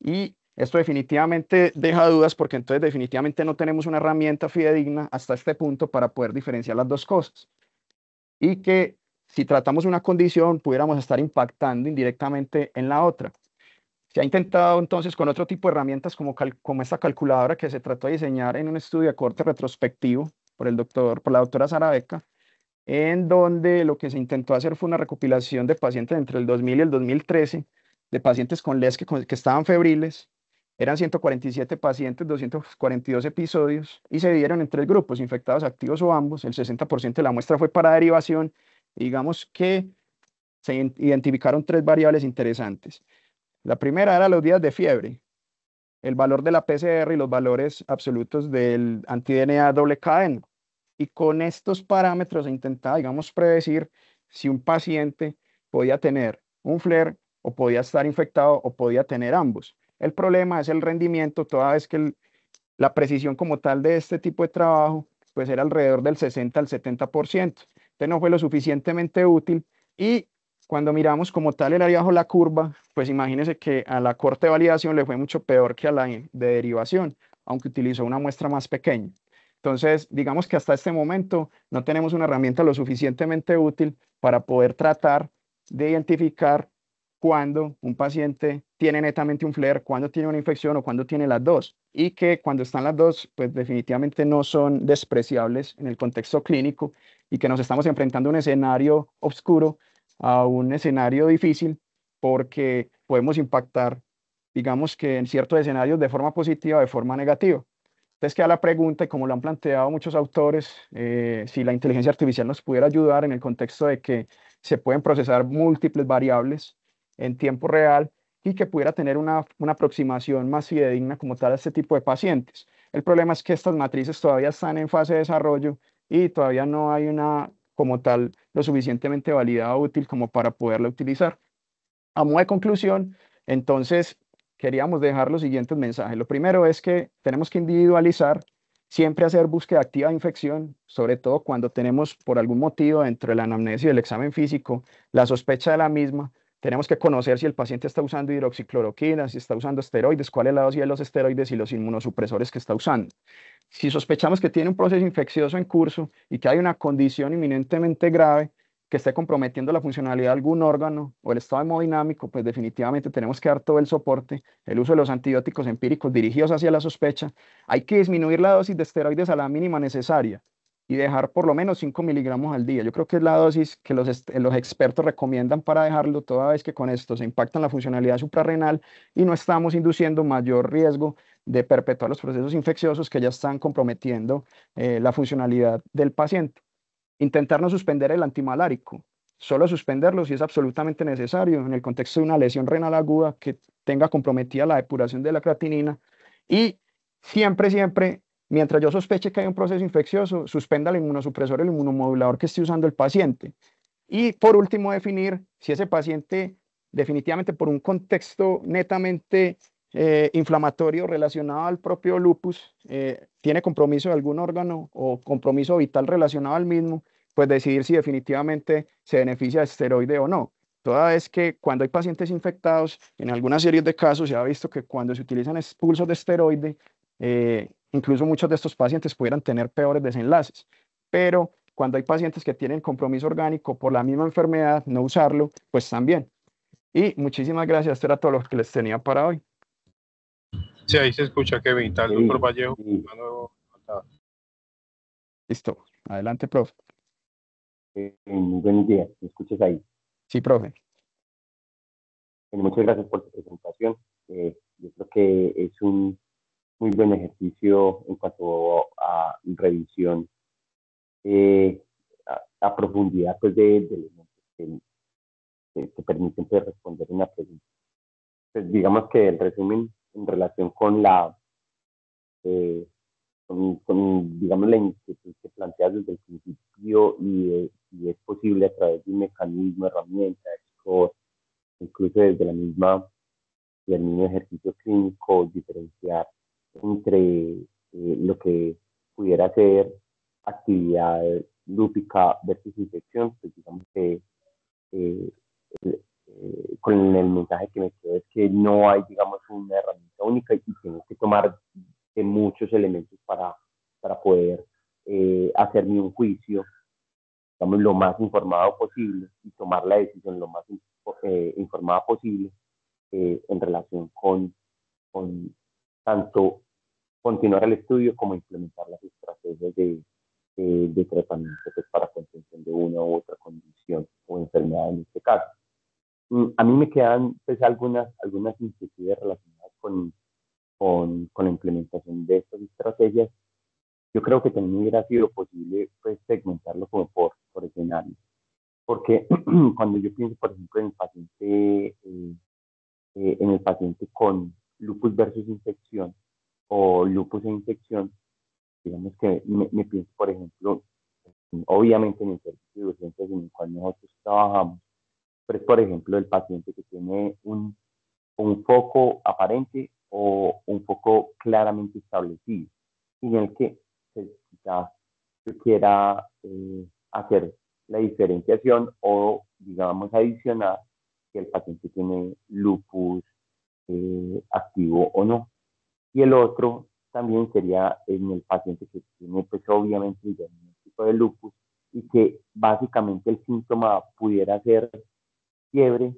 Y esto definitivamente deja dudas porque entonces definitivamente no tenemos una herramienta fidedigna hasta este punto para poder diferenciar las dos cosas y que si tratamos una condición pudiéramos estar impactando indirectamente en la otra. Se ha intentado entonces con otro tipo de herramientas como, como esta calculadora que se trató de diseñar en un estudio de corte retrospectivo por, el por la doctora Sara Beca, en donde lo que se intentó hacer fue una recopilación de pacientes entre el 2000 y el 2013, de pacientes con LES que estaban febriles, eran 147 pacientes, 242 episodios y se dividieron en tres grupos, infectados activos o ambos. El 60% de la muestra fue para derivación. Digamos que se identificaron tres variables interesantes. La primera era los días de fiebre, el valor de la PCR y los valores absolutos del anti-DNA doble cadena. Y con estos parámetros se intentaba, digamos, predecir si un paciente podía tener un flare o podía estar infectado o podía tener ambos. El problema es el rendimiento, toda vez que la precisión como tal de este tipo de trabajo pues era alrededor del 60 al 70%. Entonces no fue lo suficientemente útil y cuando miramos como tal el área bajo la curva, pues imagínense que a la corte de validación le fue mucho peor que a la de derivación, aunque utilizó una muestra más pequeña. Entonces, digamos que hasta este momento no tenemos una herramienta lo suficientemente útil para poder tratar de identificar cuando un paciente tiene netamente un flair cuando tiene una infección o cuando tiene las dos. Y que cuando están las dos, pues definitivamente no son despreciables en el contexto clínico y que nos estamos enfrentando a un escenario oscuro, a un escenario difícil, porque podemos impactar, digamos que en ciertos escenarios de forma positiva o de forma negativa. Entonces queda la pregunta, y como lo han planteado muchos autores, eh, si la inteligencia artificial nos pudiera ayudar en el contexto de que se pueden procesar múltiples variables en tiempo real y que pudiera tener una, aproximación más fidedigna como tal a este tipo de pacientes. El problema es que estas matrices todavía están en fase de desarrollo y todavía no hay una como tal lo suficientemente validada o útil como para poderla utilizar. A modo de conclusión, entonces queríamos dejar los siguientes mensajes. Lo primero es que tenemos que individualizar, siempre hacer búsqueda activa de infección, sobre todo cuando tenemos por algún motivo dentro de la anamnesia y el examen físico la sospecha de la misma tenemos que conocer si el paciente está usando hidroxicloroquina, si está usando esteroides, cuál es la dosis de los esteroides y los inmunosupresores que está usando. Si sospechamos que tiene un proceso infeccioso en curso y que hay una condición inminentemente grave que esté comprometiendo la funcionalidad de algún órgano o el estado hemodinámico, pues definitivamente tenemos que dar todo el soporte, el uso de los antibióticos empíricos dirigidos hacia la sospecha. Hay que disminuir la dosis de esteroides a la mínima necesaria y dejar por lo menos 5 miligramos al día. Yo creo que es la dosis que los, expertos recomiendan para dejarlo toda vez que con esto se impacta en la funcionalidad suprarrenal y no estamos induciendo mayor riesgo de perpetuar los procesos infecciosos que ya están comprometiendo eh, la funcionalidad del paciente. Intentar no suspender el antimalárico, solo suspenderlo si es absolutamente necesario en el contexto de una lesión renal aguda que tenga comprometida la depuración de la creatinina y siempre, siempre Mientras yo sospeche que hay un proceso infeccioso, suspenda el inmunosupresor, el inmunomodulador que esté usando el paciente. Y por último, definir si ese paciente definitivamente por un contexto netamente eh, inflamatorio relacionado al propio lupus, eh, tiene compromiso de algún órgano o compromiso vital relacionado al mismo, pues decidir si definitivamente se beneficia de esteroide o no. Toda vez que cuando hay pacientes infectados, en algunas series de casos se ha visto que cuando se utilizan expulsos de esteroide, eh, incluso muchos de estos pacientes pudieran tener peores desenlaces, pero cuando hay pacientes que tienen compromiso orgánico por la misma enfermedad, no usarlo, pues también. Y muchísimas gracias, esto era todo lo que les tenía para hoy.
Sí, ahí se escucha Kevin, tal,
Vallejo.
Listo, adelante, profe.
Eh,
buen día, ¿me escuchas ahí? Sí, profe. muchas gracias por tu presentación. Eh, yo creo que es un muy buen ejercicio en cuanto a revisión eh, a, profundidad pues, de, de elementos que, permiten pues, responder una pregunta. Pues digamos que el resumen en relación con la eh, con, digamos la inquietud que plantea desde el principio y, es posible a través de un mecanismo, herramienta, incluso desde la misma mismo ejercicio clínico diferenciar entre eh, lo que pudiera ser actividad lúpica versus infección, pues digamos que eh, eh, con el mensaje que me quedo es que no hay, digamos, una herramienta única y tenemos que tomar muchos elementos para, para poder hacerme un juicio, digamos, lo más informado posible y tomar la decisión lo más informada posible en relación con, con tanto continuar el estudio como implementar las estrategias de, de, tratamiento pues, para contención de una u otra condición o enfermedad en este caso. Mm, a mí me quedan pues, algunas, algunas inquietudes relacionadas con, con, la implementación de estas estrategias. Yo creo que también hubiera sido posible pues, segmentarlo como por, por Porque *clears throat* cuando yo pienso, por ejemplo, en el paciente, eh, eh, en el paciente con lupus versus infección, o lupus e infección, digamos que me, pienso, por ejemplo, obviamente en el servicio de urgencias en el cual nosotros trabajamos, pero es, por ejemplo, el paciente que tiene un, un foco aparente o un foco claramente establecido y en el que se se quiera eh, hacer la diferenciación o, digamos, adicionar que el paciente tiene lupus eh, activo o no. Y el otro también sería en el paciente que tiene, pues obviamente, un diagnóstico de lupus y que básicamente el síntoma pudiera ser fiebre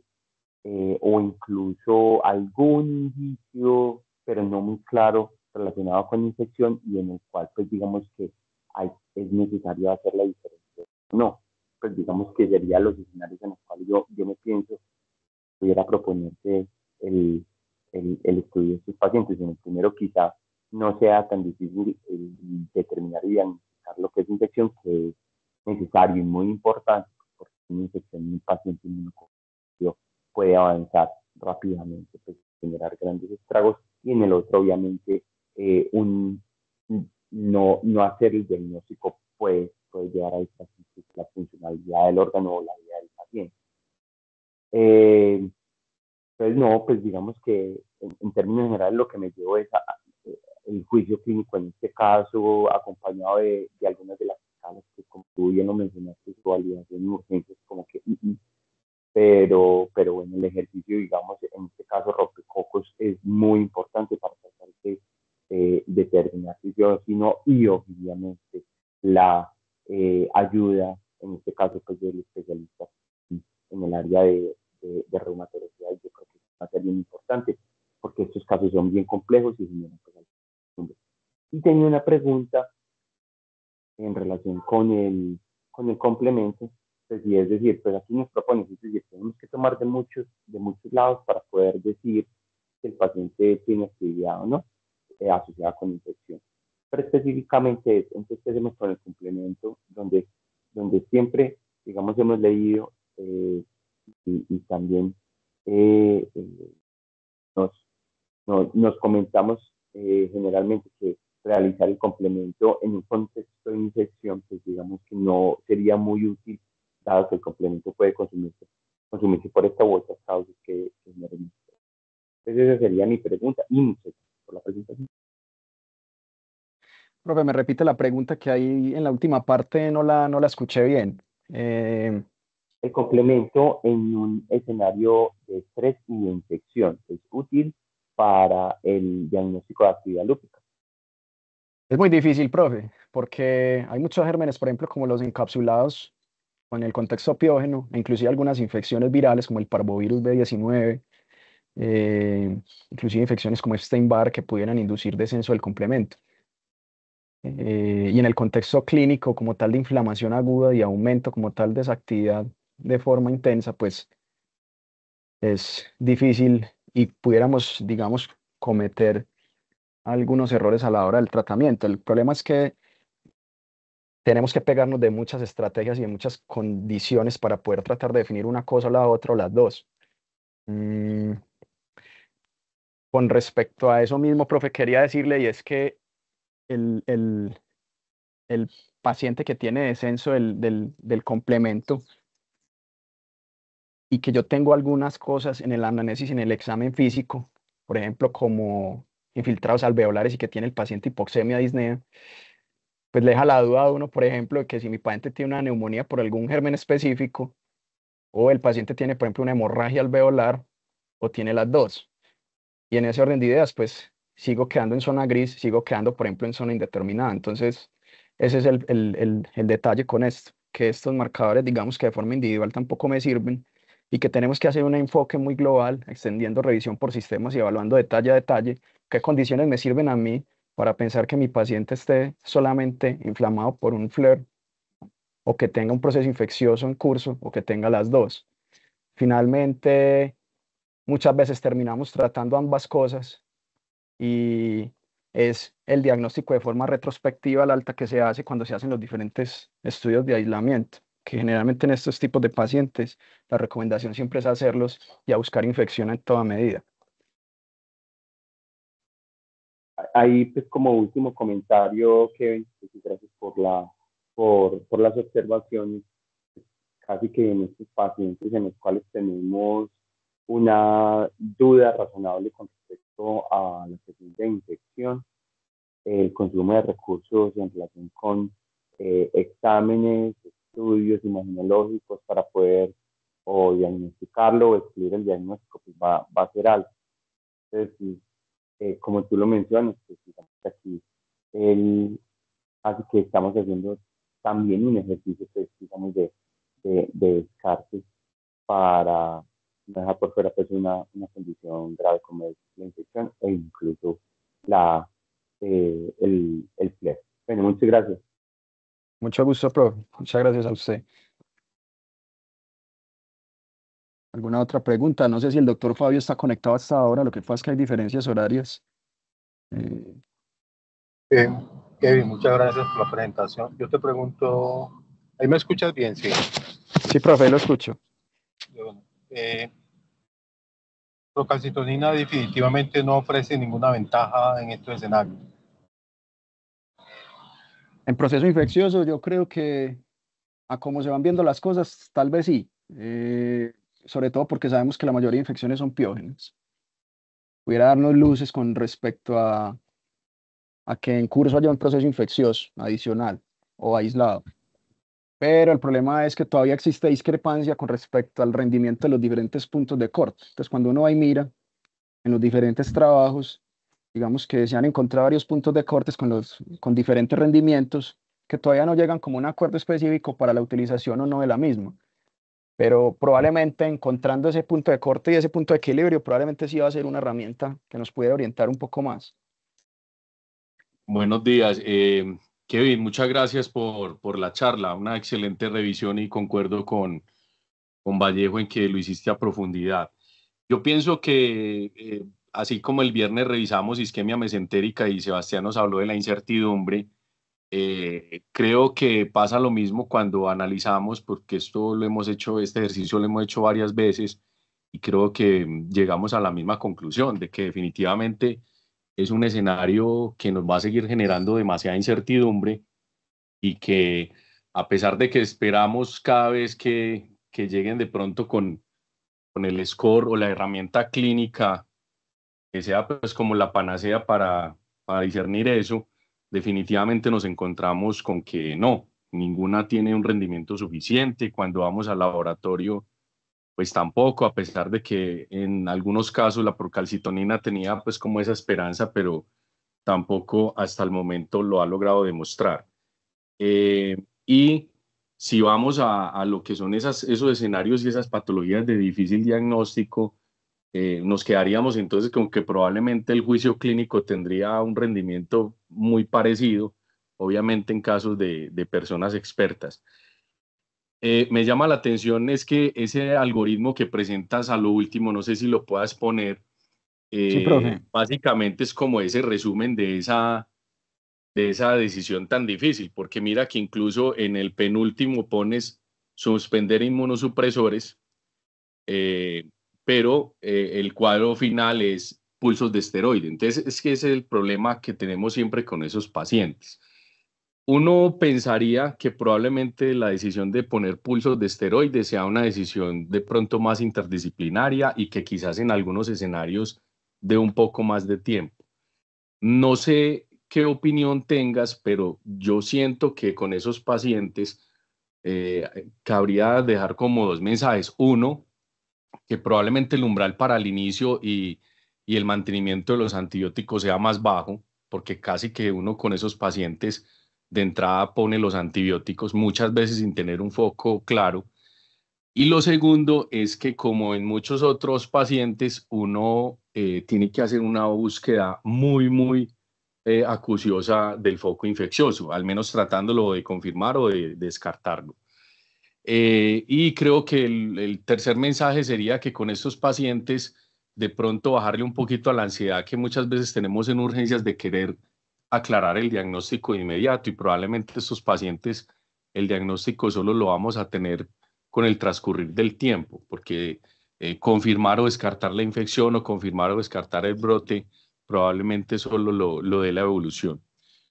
eh, o incluso algún indicio, pero no muy claro, relacionado con infección y en el cual, pues digamos que hay, es necesario hacer la diferencia. No, pues digamos que serían los escenarios en los cuales yo, yo me pienso, pudiera proponerse el, el, estudio de sus pacientes. En el primero quizá no sea tan difícil determinar y diagnosticar lo que es infección, que es necesario y muy importante, porque una infección en un paciente inmunocompromiso puede avanzar rápidamente, pues, generar grandes estragos, y en el otro, obviamente, eh, un, no, no hacer el diagnóstico puede, puede llevar a la funcionalidad del órgano o la vida del paciente. Eh, entonces, no, pues digamos que en, términos generales lo que me llevo es el juicio clínico en este caso, acompañado de, algunas de las escalas que, como tú bien lo mencionaste, su validación urgencias, como que. Mm, mm. Pero, pero bueno, el ejercicio, digamos, en este caso, rompecocos, es muy importante para tratar de determinar si yo sino y obviamente la eh, ayuda, en este caso, pues del especialista en el área de, de, reumatología y yo creo que es a bien importante porque estos casos son bien complejos y pues, Y tenía una pregunta en relación con el, con el complemento, pues, es decir, pues aquí nos propone es decir, tenemos que tomar de muchos, de muchos lados para poder decir si el paciente tiene actividad o no eh, asociada con infección. Pero específicamente entonces, tenemos con el complemento? Donde, donde siempre, digamos, hemos leído eh, y, también eh, eh, nos, nos comentamos eh, generalmente que realizar el complemento en un contexto de infección, pues digamos que no sería muy útil, dado que el complemento puede consumirse, consumirse por esta u otras causas que, que Entonces esa sería mi pregunta y muchas gracias por la presentación.
Profe, me repite la pregunta que hay en la última parte no la, no la escuché bien.
El complemento en un escenario de estrés y de infección es útil para el diagnóstico de actividad lúpica.
Es muy difícil, profe, porque hay muchos gérmenes, por ejemplo, como los encapsulados en el contexto piógeno, e inclusive algunas infecciones virales como el parvovirus B19, eh, inclusive infecciones como Steinbar que pudieran inducir descenso del complemento. Eh, y en el contexto clínico como tal de inflamación aguda y aumento como tal de esa actividad de forma intensa, pues es difícil y pudiéramos, digamos, cometer algunos errores a la hora del tratamiento. El problema es que tenemos que pegarnos de muchas estrategias y de muchas condiciones para poder tratar de definir una cosa o la otra o las dos. Mm, con respecto a eso mismo, profe, quería decirle y es que el, el, el paciente que tiene descenso del, del complemento y que yo tengo algunas cosas en el anamnesis, en el examen físico, por ejemplo, como infiltrados alveolares y que tiene el paciente hipoxemia disnea, pues deja la duda a uno, por ejemplo, de que si mi paciente tiene una neumonía por algún germen específico, o el paciente tiene, por ejemplo, una hemorragia alveolar, o tiene las dos. Y en ese orden de ideas, pues sigo quedando en zona gris, sigo quedando, por ejemplo, en zona indeterminada. Entonces, ese es el, el, el, el detalle con esto, que estos marcadores, digamos que de forma individual tampoco me sirven, y que tenemos que hacer un enfoque muy global, extendiendo revisión por sistemas y evaluando detalle a detalle qué condiciones me sirven a mí para pensar que mi paciente esté solamente inflamado por un flare o que tenga un proceso infeccioso en curso o que tenga las dos. Finalmente, muchas veces terminamos tratando ambas cosas y es el diagnóstico de forma retrospectiva la alta que se hace cuando se hacen los diferentes estudios de aislamiento que generalmente en estos tipos de pacientes la recomendación siempre es hacerlos y a buscar infección en toda medida.
Ahí, pues como último comentario, Kevin, pues, gracias por, la, por, por las observaciones. Casi que en estos pacientes en los cuales tenemos una duda razonable con respecto a la de infección, el consumo de recursos en relación con eh, exámenes, estudios imaginológicos para poder o diagnosticarlo o escribir el diagnóstico, pues va, va a ser alto. Entonces, decir, eh, como tú lo mencionas, pues, aquí el, así que estamos haciendo también un ejercicio, pues, digamos, de, de, para dejar por fuera pues una, una condición grave como es la infección e incluso la, eh, el, el Bueno, muchas gracias.
Mucho gusto, profe. Muchas gracias a usted. ¿Alguna otra pregunta? No sé si el doctor Fabio está conectado hasta ahora. Lo que pasa es que hay diferencias horarias. Eh,
eh, Kevin, muchas gracias por la presentación. Yo te pregunto, ¿ahí me escuchas bien? Sí,
sí profe, lo escucho.
Eh, procalcitonina definitivamente no ofrece ninguna ventaja en estos escenarios
en proceso infeccioso, yo creo que a cómo se van viendo las cosas, tal vez sí. Eh, sobre todo porque sabemos que la mayoría de infecciones son piógenas. Pudiera darnos luces con respecto a, a que en curso haya un proceso infeccioso adicional o aislado. Pero el problema es que todavía existe discrepancia con respecto al rendimiento de los diferentes puntos de corte. Entonces, cuando uno va y mira en los diferentes trabajos, digamos que se han encontrado varios puntos de cortes con, los, con diferentes rendimientos que todavía no llegan como un acuerdo específico para la utilización o no de la misma. Pero probablemente encontrando ese punto de corte y ese punto de equilibrio, probablemente sí va a ser una herramienta que nos puede orientar un poco más.
Buenos días. Eh, Kevin, muchas gracias por, por la charla. Una excelente revisión y concuerdo con, con Vallejo en que lo hiciste a profundidad. Yo pienso que eh, así como el viernes revisamos isquemia mesentérica y Sebastián nos habló de la incertidumbre, eh, creo que pasa lo mismo cuando analizamos, porque esto lo hemos hecho, este ejercicio lo hemos hecho varias veces y creo que llegamos a la misma conclusión de que definitivamente es un escenario que nos va a seguir generando demasiada incertidumbre y que a pesar de que esperamos cada vez que, que lleguen de pronto con el score o la herramienta clínica que sea pues como la panacea para, discernir eso, definitivamente nos encontramos con que no, ninguna tiene un rendimiento suficiente. Cuando vamos al laboratorio, pues tampoco, a pesar de que en algunos casos la procalcitonina tenía pues como esa esperanza, pero tampoco hasta el momento lo ha logrado demostrar. Eh, y si vamos a, lo que son esos escenarios y esas patologías de difícil diagnóstico, eh, nos quedaríamos entonces con que probablemente el juicio clínico tendría un rendimiento muy parecido, obviamente en casos de, de personas expertas. Eh, me llama la atención es que ese algoritmo que presentas a lo último, no sé si lo puedas poner, eh, básicamente es como ese resumen de esa, de esa decisión tan difícil, porque mira que incluso en el penúltimo pones suspender inmunosupresores, eh, pero eh, el cuadro final es pulsos de esteroide. Entonces, es que ese es el problema que tenemos siempre con esos pacientes. Uno pensaría que probablemente la decisión de poner pulsos de esteroide sea una decisión de pronto más interdisciplinaria y que quizás en algunos escenarios de un poco más de tiempo. No sé qué opinión tengas, pero yo siento que con esos pacientes eh, cabría dejar como dos mensajes. Uno, que probablemente el umbral para el inicio y, el mantenimiento de los antibióticos sea más bajo, porque casi que uno con esos pacientes de entrada pone los antibióticos muchas veces sin tener un foco claro. Y lo segundo es que como en muchos otros pacientes, uno eh, tiene que hacer una búsqueda muy, muy eh, acuciosa del foco infeccioso, al menos tratándolo de confirmar o de descartarlo. Eh, y creo que el, tercer mensaje sería que con estos pacientes de pronto bajarle un poquito a la ansiedad que muchas veces tenemos en urgencias de querer aclarar el diagnóstico inmediato y probablemente estos pacientes el diagnóstico solo lo vamos a tener con el transcurrir del tiempo, porque eh, confirmar o descartar la infección o confirmar o descartar el brote probablemente solo lo, lo de la evolución.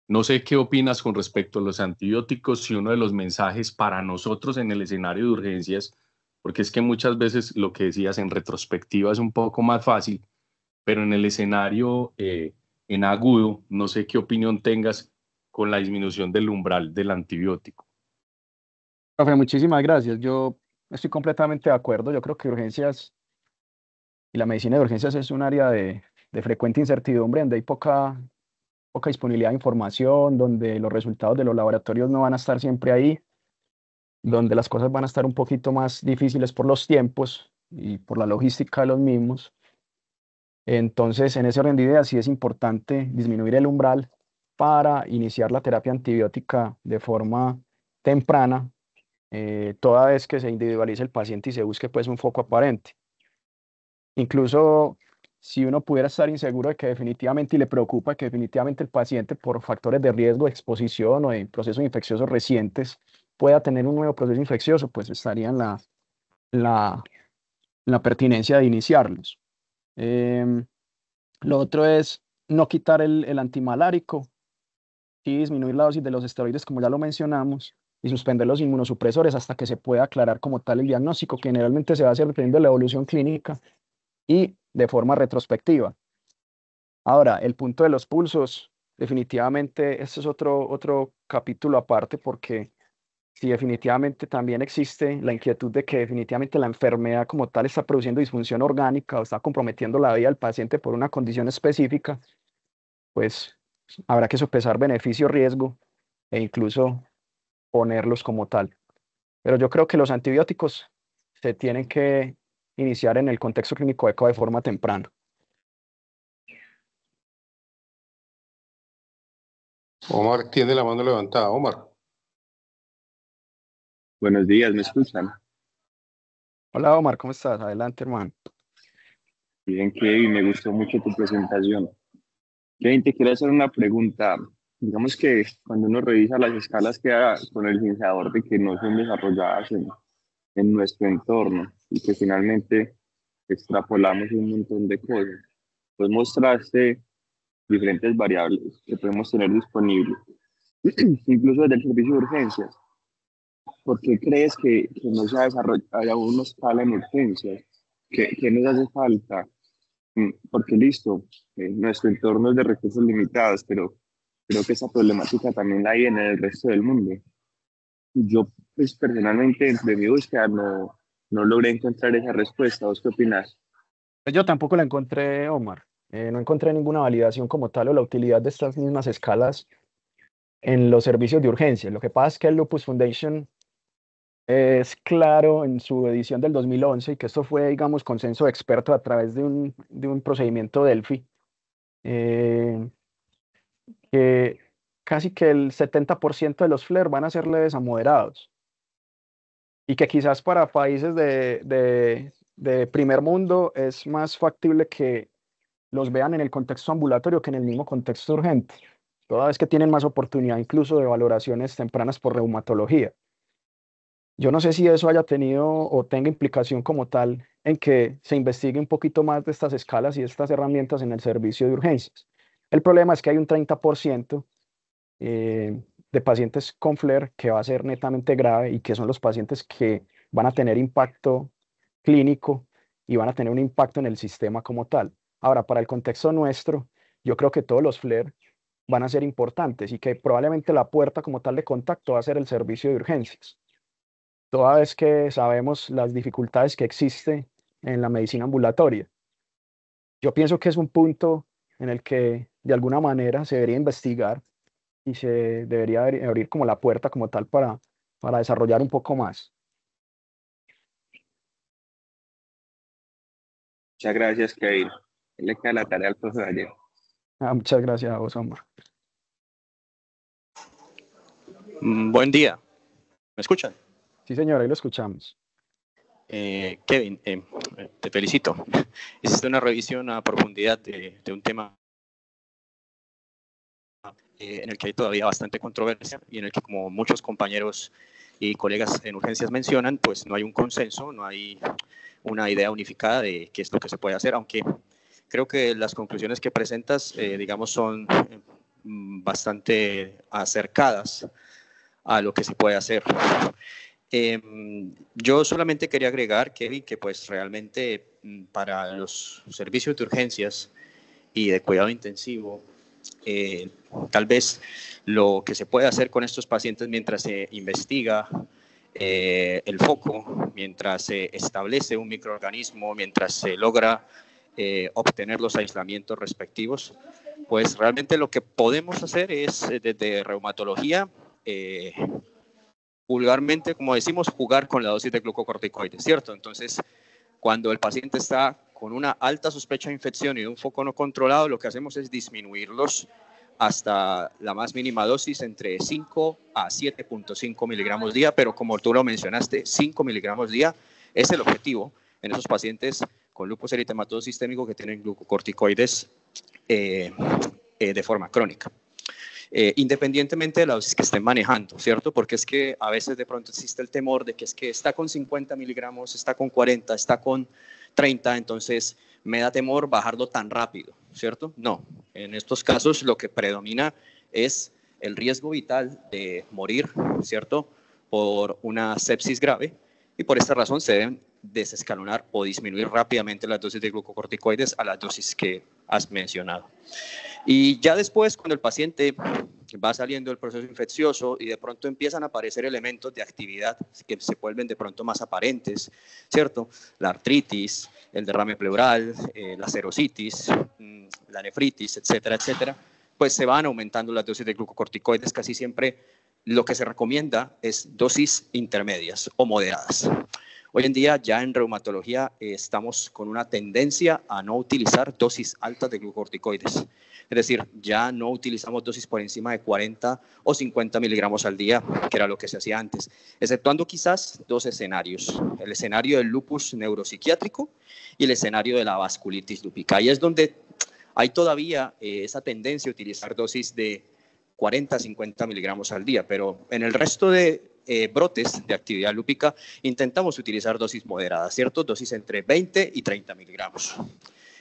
No sé qué opinas con respecto a los antibióticos, si uno de los mensajes para nosotros en el escenario de urgencias, porque es que muchas veces lo que decías en retrospectiva es un poco más fácil, pero en el escenario eh, en agudo, no sé qué opinión tengas con la disminución del umbral del antibiótico.
Profe, muchísimas gracias. Yo estoy completamente de acuerdo. Yo creo que urgencias y la medicina de urgencias es un área de, de frecuente incertidumbre donde hay poca disponibilidad de información, donde los resultados de los laboratorios no van a estar siempre ahí, donde las cosas van a estar un poquito más difíciles por los tiempos y por la logística de los mismos. Entonces, en ese orden de ideas, sí es importante disminuir el umbral para iniciar la terapia antibiótica de forma temprana, eh, toda vez que se individualice el paciente y se busque pues un foco aparente. Incluso si uno pudiera estar inseguro de que definitivamente y le preocupa que definitivamente el paciente por factores de riesgo, exposición o de procesos infecciosos recientes pueda tener un nuevo proceso infeccioso, pues estaría en la, pertinencia de iniciarlos. Em, lo otro es no quitar el, el antimalárico y disminuir la dosis de los esteroides, como ya lo mencionamos, y suspender los inmunosupresores hasta que se pueda aclarar como tal el diagnóstico, que generalmente se va a hacer dependiendo de la evolución clínica y de forma retrospectiva. Ahora, el punto de los pulsos, definitivamente, este es otro, capítulo aparte porque si definitivamente también existe la inquietud de que definitivamente la enfermedad como tal está produciendo disfunción orgánica o está comprometiendo la vida del paciente por una condición específica, pues habrá que sopesar beneficio-riesgo e incluso ponerlos como tal. Pero yo creo que los antibióticos se tienen que iniciar en el contexto clínico ECO de forma temprana.
Omar tiene la mano levantada. Omar.
Buenos días, ¿me escuchan? Hola Omar, ¿cómo estás? Adelante, hermano. Bien,
Kevin, me gustó mucho tu presentación. Kevin, te quiero hacer una pregunta. Digamos que cuando uno revisa las escalas, que haga con el pensador de que no son desarrolladas en nuestro entorno y que finalmente extrapolamos un montón de cosas. Pues mostraste diferentes variables que podemos tener disponibles, *clears throat* incluso desde el servicio de urgencias. ¿Por qué crees que, no se ha desarrollado una hospital en urgencias? ¿Qué, nos hace falta? Mm, porque listo, eh, nuestro entorno es de recursos limitados, pero creo que esa problemática también hay en el resto del mundo. Yo pues, personalmente, de mi búsqueda, no, no logré encontrar esa respuesta. ¿Vos qué opinás?
Pues yo tampoco la encontré, Omar. Eh, no encontré ninguna validación como tal o la utilidad de estas mismas escalas en los servicios de urgencia. Lo que pasa es que el Lupus Foundation es claro en su edición del 2011 y que esto fue, digamos, consenso experto a través de un, procedimiento Delphi, eh, que casi que el 70% de los flares van a ser leves a moderados y que quizás para países de, de, primer mundo es más factible que los vean en el contexto ambulatorio que en el mismo contexto urgente, toda vez que tienen más oportunidad incluso de valoraciones tempranas por reumatología. Yo no sé si eso haya tenido o tenga implicación como tal en que se investigue un poquito más de estas escalas y estas herramientas en el servicio de urgencias. El problema es que hay un 30% eh, de pacientes con FLER que va a ser netamente grave y que son los pacientes que van a tener impacto clínico y van a tener un impacto en el sistema como tal. Ahora, para el contexto nuestro, yo creo que todos los FLER van a ser importantes y que probablemente la puerta como tal de contacto va a ser el servicio de urgencias. Toda vez que sabemos las dificultades que existen en la medicina ambulatoria. Yo pienso que es un punto en el que de alguna manera se debería investigar y se debería abrir como la puerta como tal para, para desarrollar un poco más.
Muchas gracias, Kevin. Le queda la tarea al profesor ayer.
Ah, muchas gracias a vos, Omar.
Mm, buen día. ¿Me escuchan?
Sí, señor, ahí lo escuchamos.
Eh, Kevin, eh, te felicito. *laughs* Hiciste una revisión a profundidad de, un tema eh, en el que hay todavía bastante controversia y en el que, como muchos compañeros y colegas en urgencias mencionan, pues no hay un consenso, no hay una idea unificada de qué es lo que se puede hacer, aunque creo que las conclusiones que presentas, eh, digamos, son mm, bastante acercadas a lo que se puede hacer. Em, yo solamente quería agregar, Kevin, que pues realmente mm, para los servicios de urgencias y de cuidado intensivo, eh, tal vez lo que se puede hacer con estos pacientes mientras se investiga eh, el foco, mientras se establece un microorganismo, mientras se logra eh, obtener los aislamientos respectivos, pues realmente lo que podemos hacer es desde reumatología, vulgarmente, como decimos, jugar con la dosis de glucocorticoides, ¿cierto? Entonces, cuando el paciente está con una alta sospecha de infección y un foco no controlado, lo que hacemos es disminuirlos hasta la más mínima dosis, entre 5 a 7.5 miligramos día, pero como tú lo mencionaste, 5 miligramos día es el objetivo en esos pacientes con lupus eritematoso sistémico que tienen glucocorticoides eh, eh, de forma crónica. Eh, independientemente de la dosis que estén manejando, ¿cierto? Porque es que a veces de pronto existe el temor de que es que está con 50 miligramos, está con 40, está con entonces me da temor bajarlo tan rápido, ¿cierto? No, en estos casos lo que predomina es el riesgo vital de morir, ¿cierto? Por una sepsis grave y por esta razón se deben desescalonar o disminuir rápidamente las dosis de glucocorticoides a las dosis que has mencionado. Y ya después, cuando el paciente va saliendo del proceso infeccioso y de pronto empiezan a aparecer elementos de actividad que se vuelven de pronto más aparentes, ¿cierto? La artritis, el derrame pleural, eh, la serositis, mm, la nefritis, etcétera, etcétera, pues se van aumentando las dosis de glucocorticoides casi siempre lo que se recomienda es dosis intermedias o moderadas. Hoy en día ya en reumatología eh, estamos con una tendencia a no utilizar dosis altas de glucocorticoides. Es decir, ya no utilizamos dosis por encima de 40 o 50 miligramos al día, que era lo que se hacía antes, exceptuando quizás dos escenarios, el escenario del lupus neuropsiquiátrico y el escenario de la vasculitis lúpica. Y es donde hay todavía eh, esa tendencia a utilizar dosis de 40, 50 miligramos al día, pero en el resto de eh, brotes de actividad lúpica, intentamos utilizar dosis moderadas, ¿cierto? Dosis entre 20 y 30 miligramos.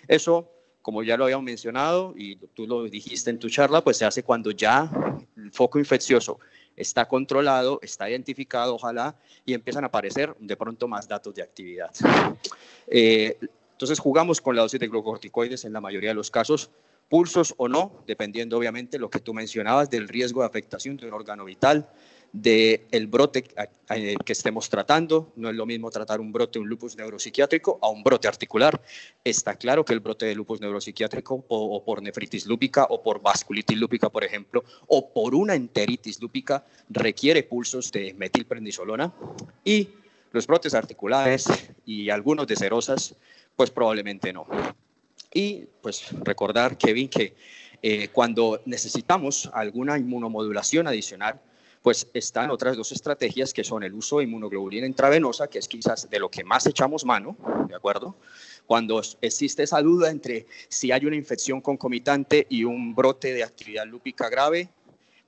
Eso, como ya lo habíamos mencionado y tú lo dijiste en tu charla, pues se hace cuando ya el foco infeccioso está controlado, está identificado, ojalá, y empiezan a aparecer de pronto más datos de actividad. Eh, entonces jugamos con la dosis de glucocorticoides en la mayoría de los casos, pulsos o no, dependiendo obviamente lo que tú mencionabas del riesgo de afectación de un órgano vital, del brote eh, que estemos tratando. No es lo mismo tratar un brote, un lupus neuropsiquiátrico, a un brote articular. Está claro que el brote de lupus neuropsiquiátrico o, por nefritis lúpica o por vasculitis lúpica, por ejemplo, o por una enteritis lúpica requiere pulsos de metilprednisolona y los brotes articulares y algunos de cerosas, pues probablemente no. Y pues recordar, Kevin, que eh, cuando necesitamos alguna inmunomodulación adicional, pues están otras dos estrategias que son el uso de inmunoglobulina intravenosa, que es quizás de lo que más echamos mano, ¿de acuerdo? Cuando existe esa duda entre si hay una infección concomitante y un brote de actividad lúpica grave,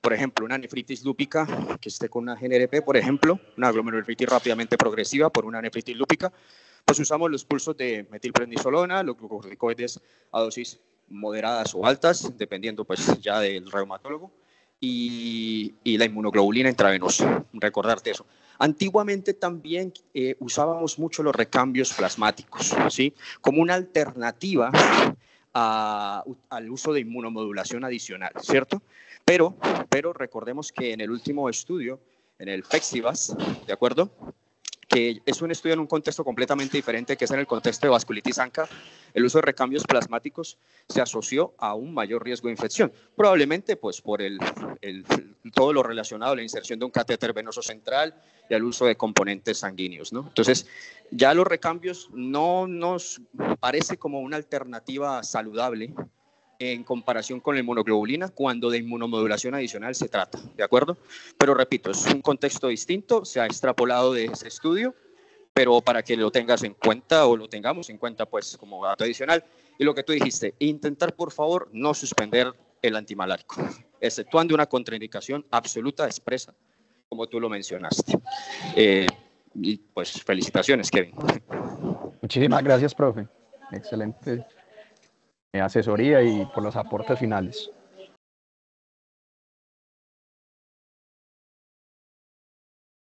por ejemplo, una nefritis lúpica que esté con una GNRP, por ejemplo, una glomerulonefritis rápidamente progresiva por una nefritis lúpica, pues usamos los pulsos de metilprednisolona, los glucocorticoides a dosis moderadas o altas, dependiendo pues ya del reumatólogo, y, la inmunoglobulina intravenosa. Recordarte eso. Antiguamente también eh, usábamos mucho los recambios plasmáticos, ¿sí? Como una alternativa al uso de inmunomodulación adicional, ¿cierto? Pero, pero recordemos que en el último estudio, en el FEXIVAS, ¿de acuerdo? que es un estudio en un contexto completamente diferente, que es en el contexto de vasculitis ANCA, el uso de recambios plasmáticos se asoció a un mayor riesgo de infección, probablemente pues por todo lo relacionado a la inserción de un catéter venoso central y al uso de componentes sanguíneos. ¿no? Entonces, ya los recambios no nos parece como una alternativa saludable en comparación con la inmunoglobulina cuando de inmunomodulación adicional se trata, ¿de acuerdo? Pero repito, es un contexto distinto, se ha extrapolado de ese estudio, pero para que lo tengas en cuenta o lo tengamos en cuenta pues como dato adicional. Y lo que tú dijiste, intentar por favor no suspender el antimalárico, exceptuando una contraindicación absoluta expresa, como tú lo mencionaste. Eh, y pues felicitaciones, Kevin.
Muchísimas gracias, profe. Excelente. Eh, asesoría y por los aportes finales.